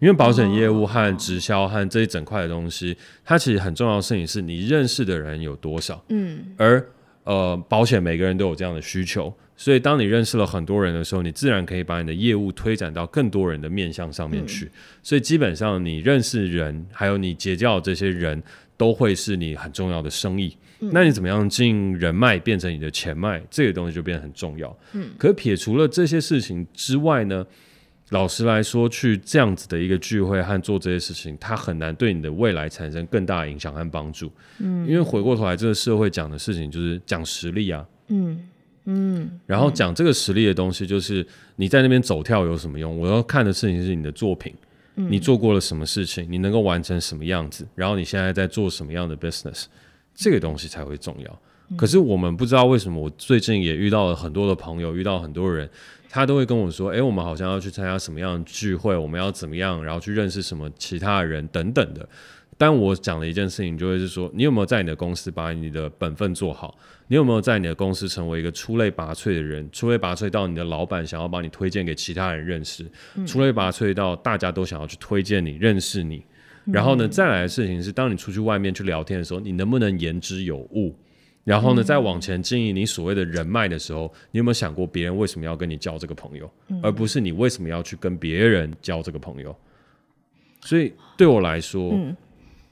因为保险业务和直销和这一整块的东西，它其实很重要的事情是你认识的人有多少。嗯，而呃，保险每个人都有这样的需求。所以，当你认识了很多人的时候，你自然可以把你的业务推展到更多人的面向上面去。所以，基本上你认识人，还有你结交这些人都会是你很重要的生意。那你怎么样进人脉，变成你的钱脉？这个东西就变得很重要。嗯。可撇除了这些事情之外呢？老实来说，去这样子的一个聚会和做这些事情，它很难对你的未来产生更大的影响和帮助。嗯。因为回过头来，这个社会讲的事情就是讲实力啊。嗯。嗯，然后讲这个实力的东西，就是你在那边走跳有什么用？我要看的事情是你的作品，你做过了什么事情，你能够完成什么样子，然后你现在在做什么样的 business，这个东西才会重要。可是我们不知道为什么，我最近也遇到了很多的朋友，遇到很多人，他都会跟我说：“哎，我们好像要去参加什么样的聚会，我们要怎么样，然后去认识什么其他的人等等的。”但我讲了一件事情，就会是说，你有没有在你的公司把你的本分做好？你有没有在你的公司成为一个出类拔萃的人？出类拔萃到你的老板想要把你推荐给其他人认识？出类拔萃到大家都想要去推荐你认识你？然后呢，再来的事情是，当你出去外面去聊天的时候，你能不能言之有物？然后呢，再往前经营你所谓的人脉的时候，你有没有想过别人为什么要跟你交这个朋友，而不是你为什么要去跟别人交这个朋友？所以对我来说，嗯。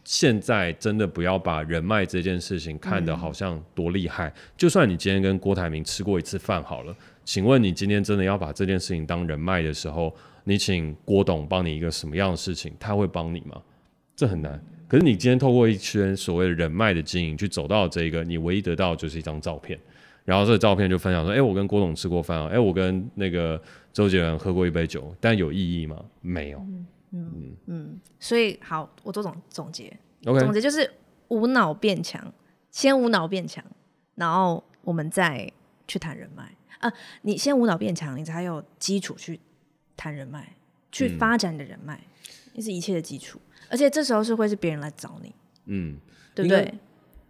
现在真的不要把人脉这件事情看得好像多厉害，就算你今天跟郭台铭吃过一次饭好了，请问你今天真的要把这件事情当人脉的时候，你请郭董帮你一个什么样的事情，他会帮你吗？这很难。可是你今天透过一圈所谓的人脉的经营去走到这个，你唯一得到就是一张照片，然后这照片就分享说：“哎，我跟郭董吃过饭啊，哎，我跟那个周杰伦喝过一杯酒。”但有意义吗？没有。嗯嗯所以好，我做总总结。o k 总结就是无脑变强，先无脑变强，然后我们再去谈人脉啊。你先无脑变强，你才有基础去谈人脉，去发展的人脉，那是一切的基础。而且这时候是会是别人来找你，嗯，对不对？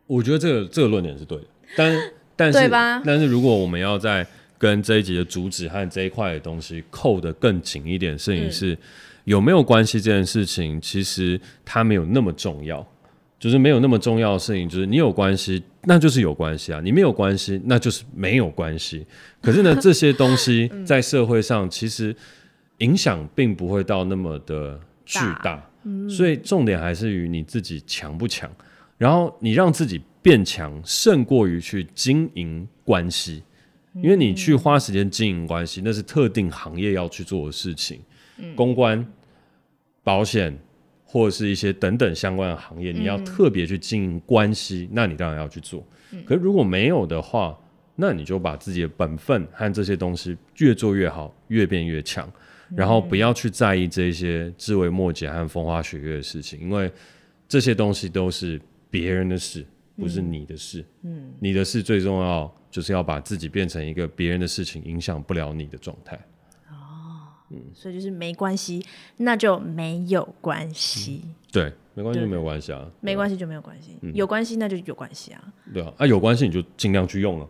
我觉得这个这个论点是对的，但但是，吧？但是如果我们要在跟这一集的主旨和这一块的东西扣得更紧一点，摄影师。有没有关系这件事情，其实它没有那么重要，就是没有那么重要的事情。就是你有关系，那就是有关系啊；你没有关系，那就是没有关系。可是呢，这些东西在社会上其实影响并不会到那么的巨大，所以重点还是于你自己强不强。然后你让自己变强，胜过于去经营关系，因为你去花时间经营关系，那是特定行业要去做的事情。公关、保险，或者是一些等等相关的行业，你要特别去经营关系，那你当然要去做。可如果没有的话，那你就把自己的本分和这些东西越做越好，越变越强，然后不要去在意这些枝微末节和风花雪月的事情，因为这些东西都是别人的事，不是你的事。嗯，你的事最重要，就是要把自己变成一个别人的事情影响不了你的状态。嗯，所以就是没关系，那就没有关系。对，没关系就没有关系啊。没关系就没有关系，有关系那就有关系啊。对啊，啊有关系你就尽量去用了，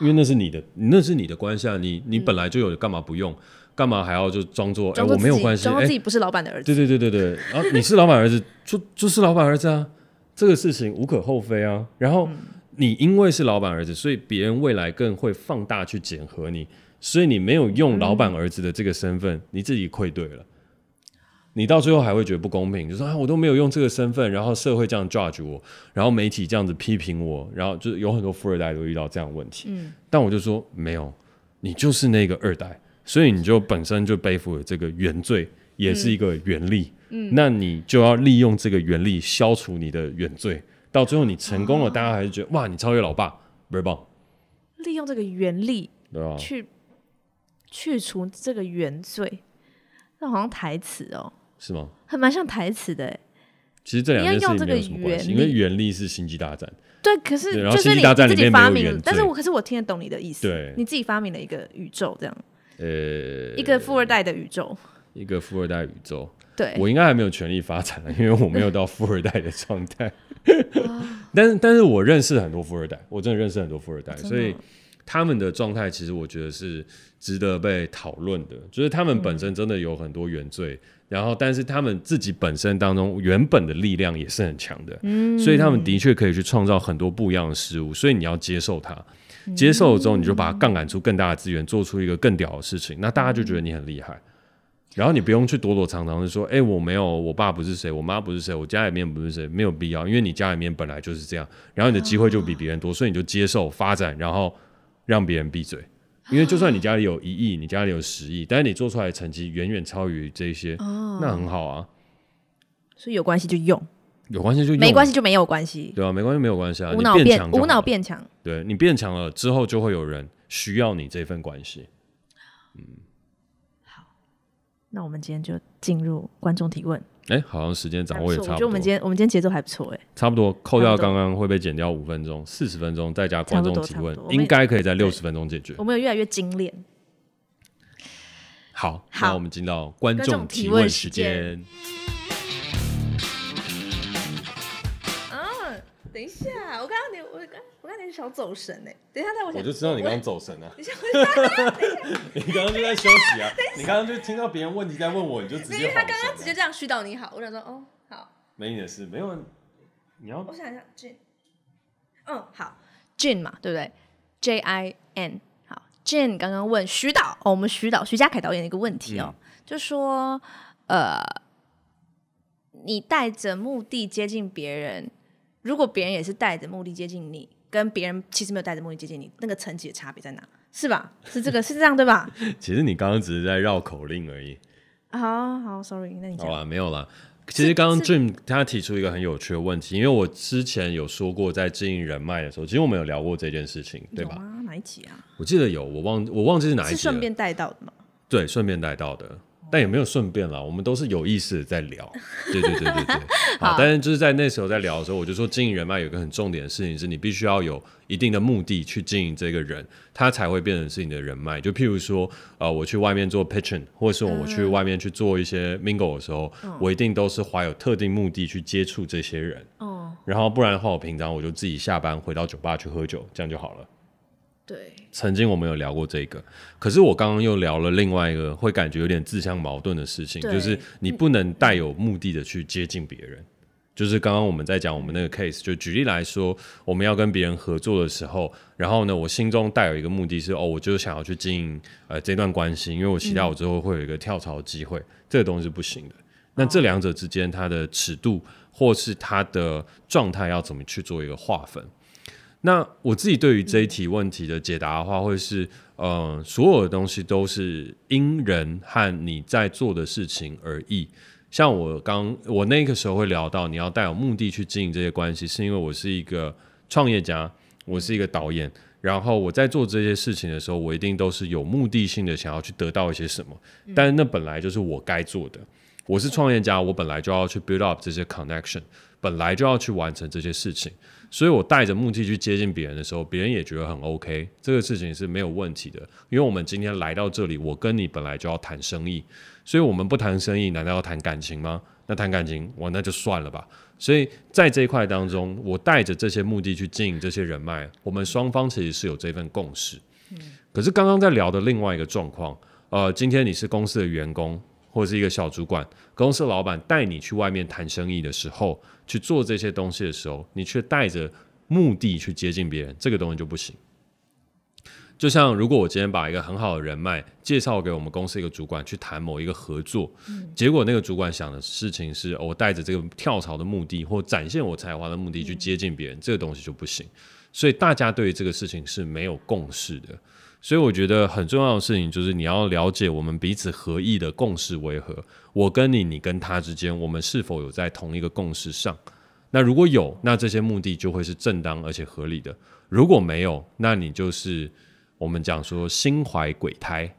因为那是你的，那是你的关系啊。你你本来就有，干嘛不用？干嘛还要就装作哎我没有关系，装作自己不是老板的儿子？对对对对对。然后 你是老板儿子，就就是老板儿子啊，这个事情无可厚非啊。然后你因为是老板儿子，所以别人未来更会放大去检核你。所以你没有用老板儿子的这个身份，你自己愧对了。你到最后还会觉得不公平，就说啊，我都没有用这个身份，然后社会这样 judge 我，然后媒体这样子批评我，然后就有很多富二代都遇到这样问题。嗯，但我就说没有，你就是那个二代，所以你就本身就背负了这个原罪，也是一个原力。嗯，那你就要利用这个原力消除你的原罪，到最后你成功了，大家还是觉得哇，你超越老爸，very 棒。利用这个原力，对啊，去。去除这个原罪，那好像台词哦，是吗？还蛮像台词的哎。其实这两件事情没什么关系，因为原力是星际大战。对，可是星际大战里面发明，但是我可是我听得懂你的意思。对，你自己发明了一个宇宙，这样。呃，一个富二代的宇宙，一个富二代宇宙。对，我应该还没有权力发展了，因为我没有到富二代的状态。但是，但是我认识很多富二代，我真的认识很多富二代，所以。他们的状态其实我觉得是值得被讨论的，就是他们本身真的有很多原罪，然后但是他们自己本身当中原本的力量也是很强的，嗯，所以他们的确可以去创造很多不一样的事物，所以你要接受它，接受之后你就把它杠杆出更大的资源，做出一个更屌的事情，那大家就觉得你很厉害，然后你不用去躲躲藏藏的说，哎，我没有，我爸不是谁，我妈不是谁，我家里面不是谁，没有必要，因为你家里面本来就是这样，然后你的机会就比别人多，所以你就接受发展，然后。让别人闭嘴，因为就算你家里有一亿，你家里有十亿，但是你做出来的成绩远远超于这些，那很好啊。所以有关系就用，有关系就用，没关系就没有关系，对啊，没关系没有关系啊，无脑变无脑变强，对你变强了之后就会有人需要你这份关系。嗯，好，那我们今天就进入观众提问。哎，好像时间掌握也差不多。我觉得我们今天我们今天节奏还不错哎。差不多，扣掉刚刚会被减掉五分钟，四十分钟再加观众提问，应该可以在六十分钟解决。我们有越来越精炼。好，那我们进到观众提问时间。啊，等一下，我看到你，我刚。少走神哎！等一下，等我。我就知道你刚刚走神了。等一下，你刚刚就在休息啊！你刚刚就听到别人问题在问我，你就直接他刚刚直接这样徐导你好，我想说哦，好，没你的事，没有。你要我想一下，J，嗯，好，Jin 嘛，对不对？J I N，好，Jin 刚刚问徐导，我们徐导徐佳凯导演的一个问题哦，就说呃，你带着目的接近别人。如果别人也是带着目的接近你，跟别人其实没有带着目的接近你，那个层级的差别在哪？是吧？是这个，是这样对吧？其实你刚刚只是在绕口令而已。好好，sorry，那你好啊，没有啦。其实刚刚 Dream 他提出一个很有趣的问题，因为我之前有说过在经营人脉的时候，其实我们有聊过这件事情，对吧？哪一集啊？我记得有，我忘我忘记是哪一集是顺便带到的吗？对，顺便带到的。但也没有顺便了，我们都是有意识的在聊，对对对对对。好，但是就是在那时候在聊的时候，我就说经营人脉有个很重点的事情是，你必须要有一定的目的去经营这个人，他才会变成是你的人脉。就譬如说，呃，我去外面做 pitching，或者是我去外面去做一些 mingo 的时候，我一定都是怀有特定目的去接触这些人。哦。然后不然的话，我平常我就自己下班回到酒吧去喝酒，这样就好了。对。曾经我们有聊过这个，可是我刚刚又聊了另外一个，会感觉有点自相矛盾的事情，就是你不能带有目的的去接近别人。就是刚刚我们在讲我们那个 case，就举例来说，我们要跟别人合作的时候，然后呢，我心中带有一个目的是哦，我就想要去经营呃这段关系，因为我期待我之后会有一个跳槽机会。这个东西是不行的。那这两者之间，它的尺度或是它的状态要怎么去做一个划分？那我自己对于这一题问题的解答的话，会是呃，所有的东西都是因人和你在做的事情而异。像我刚我那个时候会聊到，你要带有目的去经营这些关系，是因为我是一个创业家，我是一个导演，然后我在做这些事情的时候，我一定都是有目的性的想要去得到一些什么。但那本来就是我该做的，我是创业家，我本来就要去 build up 这些 connection，本来就要去完成这些事情。所以我带着目的去接近别人的时候，别人也觉得很 OK，这个事情是没有问题的。因为我们今天来到这里，我跟你本来就要谈生意，所以我们不谈生意，难道要谈感情吗？那谈感情，我那就算了吧。所以在这一块当中，我带着这些目的去经营这些人脉，我们双方其实是有这份共识。嗯，可是刚刚在聊的另外一个状况，呃，今天你是公司的员工。或者是一个小主管，公司老板带你去外面谈生意的时候，去做这些东西的时候，你却带着目的去接近别人，这个东西就不行。就像如果我今天把一个很好的人脉介绍给我们公司一个主管去谈某一个合作，结果那个主管想的事情是我带着这个跳槽的目的或展现我才华的目的去接近别人，这个东西就不行。所以大家对于这个事情是没有共识的。所以我觉得很重要的事情就是你要了解我们彼此合意的共识为何，我跟你、你跟他之间，我们是否有在同一个共识上？那如果有，那这些目的就会是正当而且合理的；如果没有，那你就是我们讲说心怀鬼胎、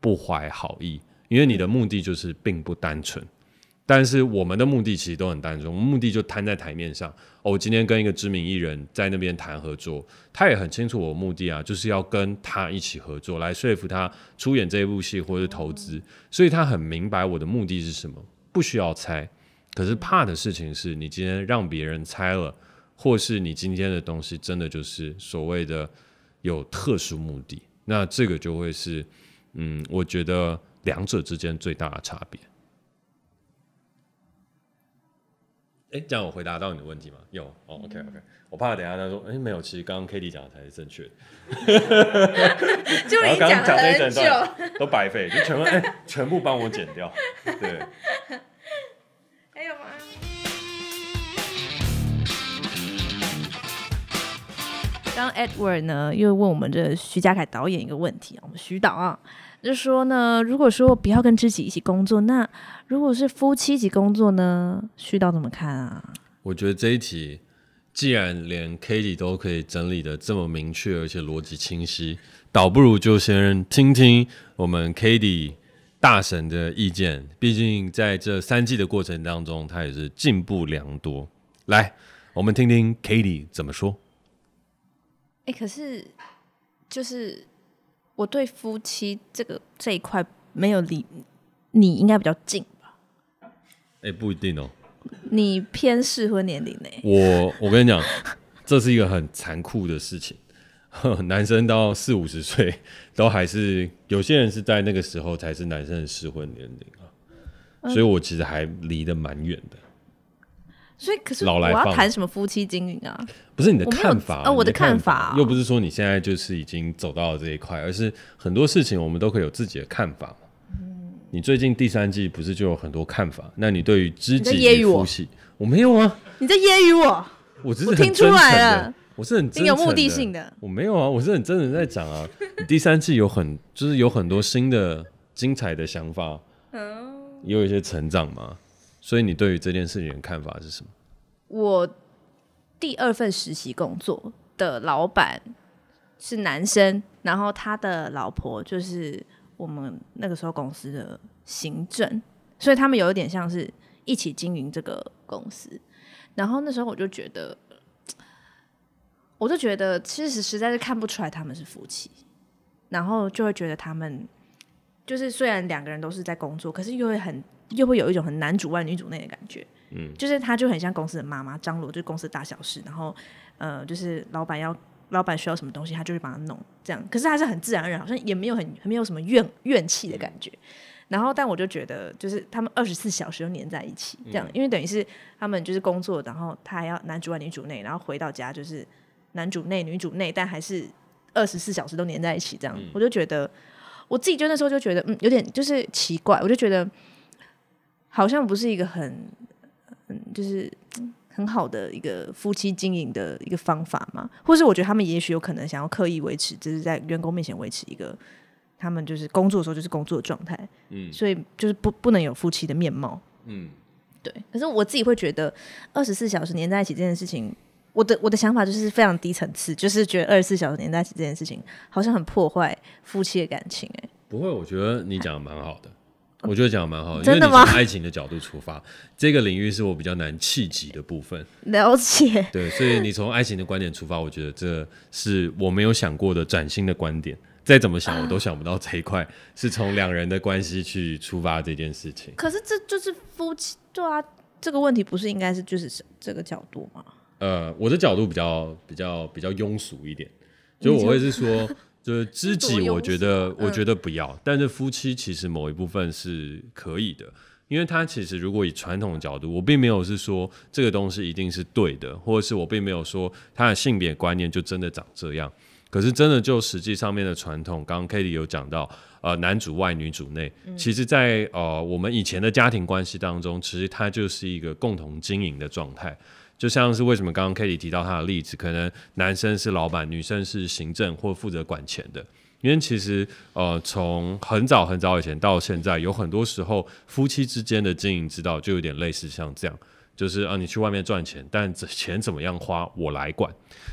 不怀好意，因为你的目的就是并不单纯。但是我们的目的其实都很单纯，目的就摊在台面上。哦，今天跟一个知名艺人在那边谈合作，他也很清楚我的目的啊，就是要跟他一起合作来说服他出演这一部戏或者投资，所以他很明白我的目的是什么，不需要猜。可是怕的事情是你今天让别人猜了，或是你今天的东西真的就是所谓的有特殊目的，那这个就会是，嗯，我觉得两者之间最大的差别。哎，这样我回答到你的问题吗？有，OK 哦、OK。我怕等下他说，哎，没有，其实刚刚 Katie 讲的才是正确的。就你讲这一整段都白费，就全部哎，全部帮我剪掉。对。哎呦妈！当 Edward 呢又问我们这徐家凯导演一个问题啊，我们徐导啊就说呢，如果说不要跟知己一起工作，那如果是夫妻一起工作呢，徐导怎么看啊？我觉得这一题既然连 k a t i e 都可以整理的这么明确，而且逻辑清晰，倒不如就先听听我们 k a t i e 大神的意见。毕竟在这三季的过程当中，他也是进步良多。来，我们听听 k a t i e 怎么说。可是，就是我对夫妻这个这一块没有离，你应该比较近吧？哎，不一定哦。你偏适婚年龄呢？我我跟你讲，这是一个很残酷的事情，男生到四五十岁都还是有些人是在那个时候才是男生的适婚年龄啊，所以我其实还离得蛮远的。所以可是我要谈什么夫妻经营啊？不是你的看法，呃，我的看法又不是说你现在就是已经走到了这一块，而是很多事情我们都可以有自己的看法嗯，你最近第三季不是就有很多看法？那你对于知己夫妻，我没有啊。你在揶揄我？我只是听出来了，我是很有目的性的。我没有啊，我是很真诚在讲啊。第三季有很就是有很多新的精彩的想法，嗯，也有一些成长嘛。所以你对于这件事情的看法是什么？我第二份实习工作的老板是男生，然后他的老婆就是我们那个时候公司的行政，所以他们有一点像是一起经营这个公司。然后那时候我就觉得，我就觉得其实实在是看不出来他们是夫妻，然后就会觉得他们就是虽然两个人都是在工作，可是又会很。就会有一种很男主外女主内的感觉，嗯，就是他就很像公司的妈妈，张罗就公司大小事，然后呃，就是老板要老板需要什么东西，他就会帮他弄这样。可是他是很自然而然，好像也没有很没有什么怨怨气的感觉。然后，但我就觉得，就是他们二十四小时都黏在一起这样，因为等于是他们就是工作，然后他还要男主外女主内，然后回到家就是男主内女主内，但还是二十四小时都黏在一起这样。我就觉得，我自己就那时候就觉得，嗯，有点就是奇怪，我就觉得。好像不是一个很嗯，就是很好的一个夫妻经营的一个方法嘛，或者是我觉得他们也许有可能想要刻意维持，就是在员工面前维持一个他们就是工作的时候就是工作的状态，嗯，所以就是不不能有夫妻的面貌，嗯，对。可是我自己会觉得二十四小时黏在一起这件事情，我的我的想法就是非常低层次，就是觉得二十四小时黏在一起这件事情好像很破坏夫妻的感情，哎，不会，我觉得你讲的蛮好的。我觉得讲的蛮好，因为你从爱情的角度出发，这个领域是我比较难契及的部分。了解。对，所以你从爱情的观点出发，我觉得这是我没有想过的崭新的观点。再怎么想，我都想不到这一块是从两人的关系去出发这件事情。可是这就是夫妻，对啊，这个问题不是应该是就是这个角度吗？呃，我的角度比较比较比较庸俗一点，就我会是说。就是知己，我觉得，我觉得不要。但是夫妻其实某一部分是可以的，因为他其实如果以传统角度，我并没有是说这个东西一定是对的，或者是我并没有说他的性别观念就真的长这样。可是真的就实际上面的传统，刚刚 Kitty 有讲到，呃，男主外女主内，其实，在呃我们以前的家庭关系当中，其实它就是一个共同经营的状态。就像是为什么刚刚 k a t i e 提到他的例子，可能男生是老板，女生是行政或负责管钱的。因为其实呃，从很早很早以前到现在，有很多时候夫妻之间的经营之道就有点类似像这样，就是啊，你去外面赚钱，但钱怎么样花我来管。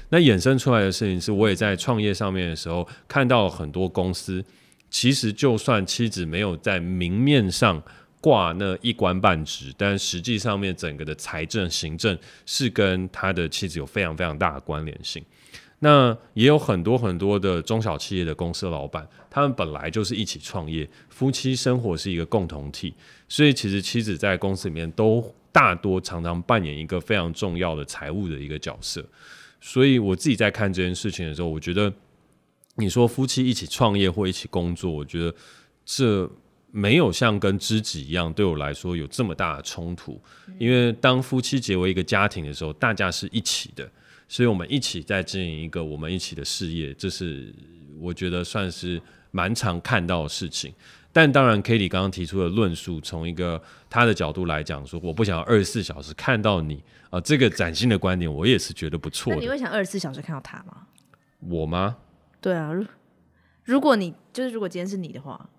那衍生出来的事情是，我也在创业上面的时候看到了很多公司，其实就算妻子没有在明面上。挂那一官半职，但实际上面整个的财政行政是跟他的妻子有非常非常大的关联性。那也有很多很多的中小企业的公司老板，他们本来就是一起创业，夫妻生活是一个共同体，所以其实妻子在公司里面都大多常常扮演一个非常重要的财务的一个角色。所以我自己在看这件事情的时候，我觉得你说夫妻一起创业或一起工作，我觉得这。没有像跟知己一样，对我来说有这么大的冲突。因为当夫妻结为一个家庭的时候，大家是一起的，所以我们一起在经营一个我们一起的事业，这是我觉得算是蛮常看到的事情。但当然，Kitty 刚刚提出的论述，从一个他的角度来讲，说我不想二十四小时看到你啊，这个崭新的观点，我也是觉得不错的。你会想二十四小时看到他吗？我吗？对啊，如如果你就是如果今天是你的话。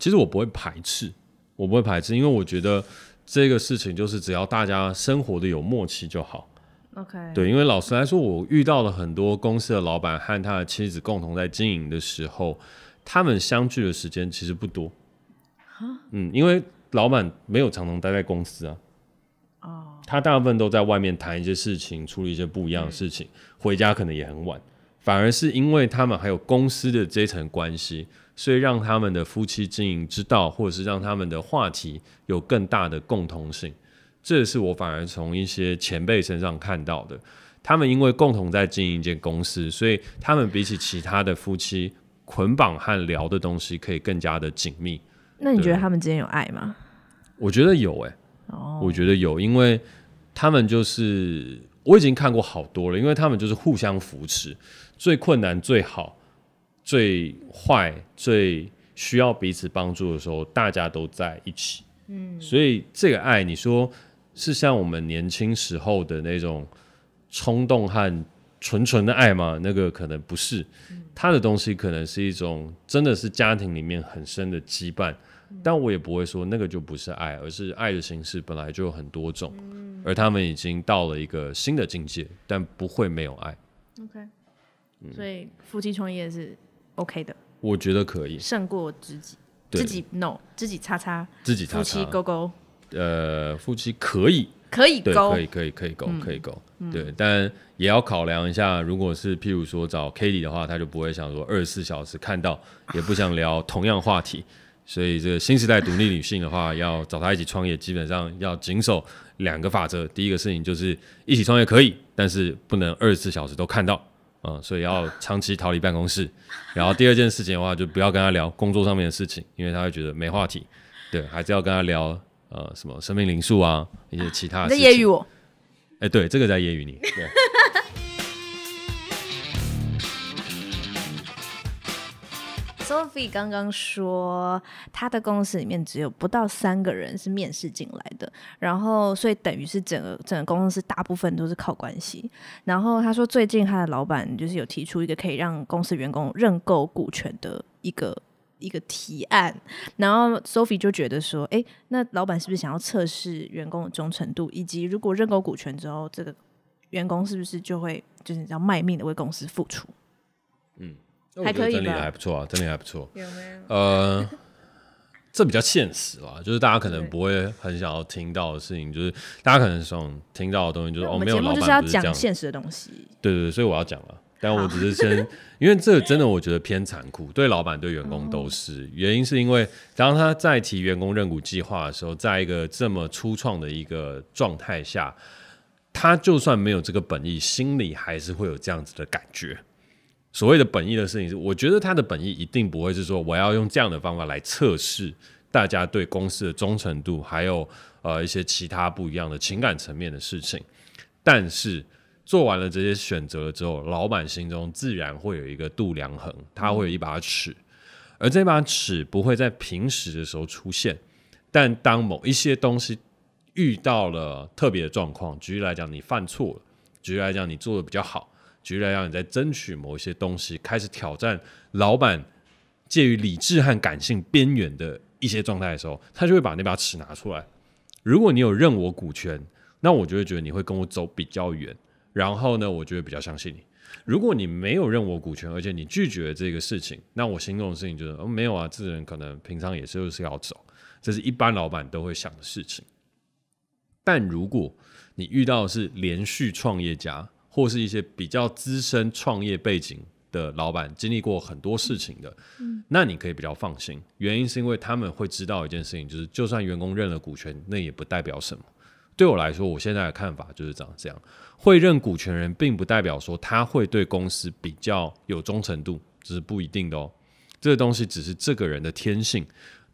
其实我不会排斥，我不会排斥，因为我觉得这个事情就是只要大家生活的有默契就好。OK，对，因为老实来说，我遇到了很多公司的老板和他的妻子共同在经营的时候，他们相聚的时间其实不多。嗯，因为老板没有常常待在公司啊。哦。他大部分都在外面谈一些事情，处理一些不一样的事情，回家可能也很晚。反而是因为他们还有公司的这层关系，所以让他们的夫妻经营之道，或者是让他们的话题有更大的共同性。这是我反而从一些前辈身上看到的。他们因为共同在经营一间公司，所以他们比起其他的夫妻，捆绑和聊的东西可以更加的紧密。那你觉得他们之间有爱吗？我觉得有诶，我觉得有，因为他们就是我已经看过好多了，因为他们就是互相扶持。最困难、最好、最坏、最需要彼此帮助的时候，大家都在一起。嗯，所以这个爱，你说是像我们年轻时候的那种冲动和纯纯的爱吗？那个可能不是，他的东西可能是一种真的是家庭里面很深的羁绊。但我也不会说那个就不是爱，而是爱的形式本来就有很多种，而他们已经到了一个新的境界，但不会没有爱。OK。所以夫妻创业是 OK 的，我觉得可以胜过自己自己 no 自己叉叉自己夫妻勾勾，呃夫妻可以可以勾可以可以可以勾可以勾，对，但也要考量一下，如果是譬如说找 Kitty 的话，他就不会想说二十四小时看到，也不想聊同样话题，所以这个新时代独立女性的话，要找她一起创业，基本上要谨守两个法则，第一个事情就是一起创业可以，但是不能二十四小时都看到。嗯，所以要长期逃离办公室。然后第二件事情的话，就不要跟他聊工作上面的事情，因为他会觉得没话题。对，还是要跟他聊呃什么生命灵数啊，一些其他的事情。在揶揄我？哎，对，这个在业余对。Sophie 刚刚说，他的公司里面只有不到三个人是面试进来的，然后所以等于是整个整个公司大部分都是靠关系。然后他说，最近他的老板就是有提出一个可以让公司员工认购股权的一个一个提案。然后 Sophie 就觉得说，哎，那老板是不是想要测试员工的忠诚度，以及如果认购股权之后，这个员工是不是就会就是你知道卖命的为公司付出？嗯。我觉得整理的还不错啊，整理还不错。有没有？呃，这比较现实啦，就是大家可能不会很想要听到的事情，就是大家可能想听到的东西，就是哦，没有老板不是这样。现实的东西。对对对，所以我要讲了，但我只是先，因为这真的我觉得偏残酷，对老板对员工都是。原因是因为，当他在提员工认股计划的时候，在一个这么初创的一个状态下，他就算没有这个本意，心里还是会有这样子的感觉。所谓的本意的事情是，我觉得他的本意一定不会是说我要用这样的方法来测试大家对公司的忠诚度，还有呃一些其他不一样的情感层面的事情。但是做完了这些选择了之后，老板心中自然会有一个度量衡，他会有一把尺，而这把尺不会在平时的时候出现，但当某一些东西遇到了特别的状况，举例来讲，你犯错了，举例来讲，你做的比较好。居然让你在争取某一些东西，开始挑战老板介于理智和感性边缘的一些状态的时候，他就会把那把尺拿出来。如果你有认我股权，那我就会觉得你会跟我走比较远。然后呢，我就会比较相信你。如果你没有认我股权，而且你拒绝这个事情，那我心中的事情就是：没有啊，这个人可能平常也是就是要走，这是一般老板都会想的事情。但如果你遇到的是连续创业家，或是一些比较资深创业背景的老板，经历过很多事情的，那你可以比较放心。原因是因为他们会知道一件事情，就是就算员工认了股权，那也不代表什么。对我来说，我现在的看法就是长这样会认股权人，并不代表说他会对公司比较有忠诚度，这是不一定的哦。这个东西只是这个人的天性。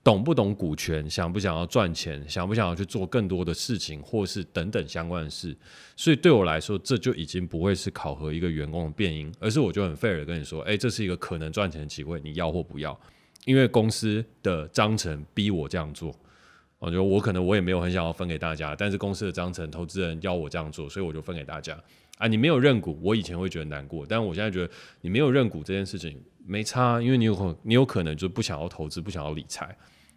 懂不懂股权？想不想要赚钱？想不想要去做更多的事情，或是等等相关的事？所以对我来说，这就已经不会是考核一个员工的变因，而是我就很 fair 的跟你说，哎，这是一个可能赚钱的机会，你要或不要？因为公司的章程逼我这样做，我觉得我可能我也没有很想要分给大家，但是公司的章程，投资人要我这样做，所以我就分给大家。啊，你没有认股，我以前会觉得难过，但我现在觉得你没有认股这件事情没差，因为你有可你有可能就不想要投资，不想要理财。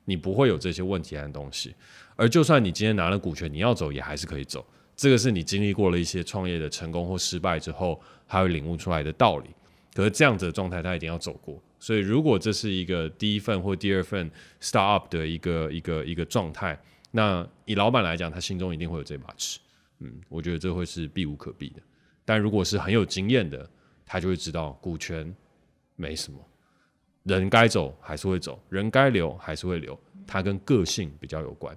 你不会有这些问题的东西，而就算你今天拿了股权，你要走也还是可以走。这个是你经历过了一些创业的成功或失败之后，他会领悟出来的道理。可是这样子的状态，他一定要走过。所以，如果这是一个第一份或第二份 startup 的一个一个一个状态，那以老板来讲，他心中一定会有这把尺。嗯，我觉得这会是避无可避的。但如果是很有经验的，他就会知道股权没什么。人该走还是会走，人该留还是会留，它跟个性比较有关。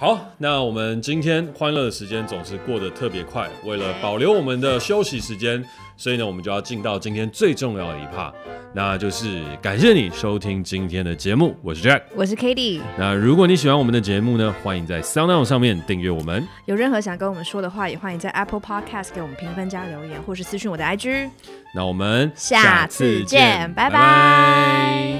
好，那我们今天欢乐的时间总是过得特别快。为了保留我们的休息时间，所以呢，我们就要进到今天最重要的一趴，那就是感谢你收听今天的节目。我是 Jack，我是 k a t i y 那如果你喜欢我们的节目呢，欢迎在 s o u n d o 上面订阅我们。有任何想跟我们说的话，也欢迎在 Apple Podcast 给我们评分加留言，或是私讯我的 IG。那我们下次见，拜拜。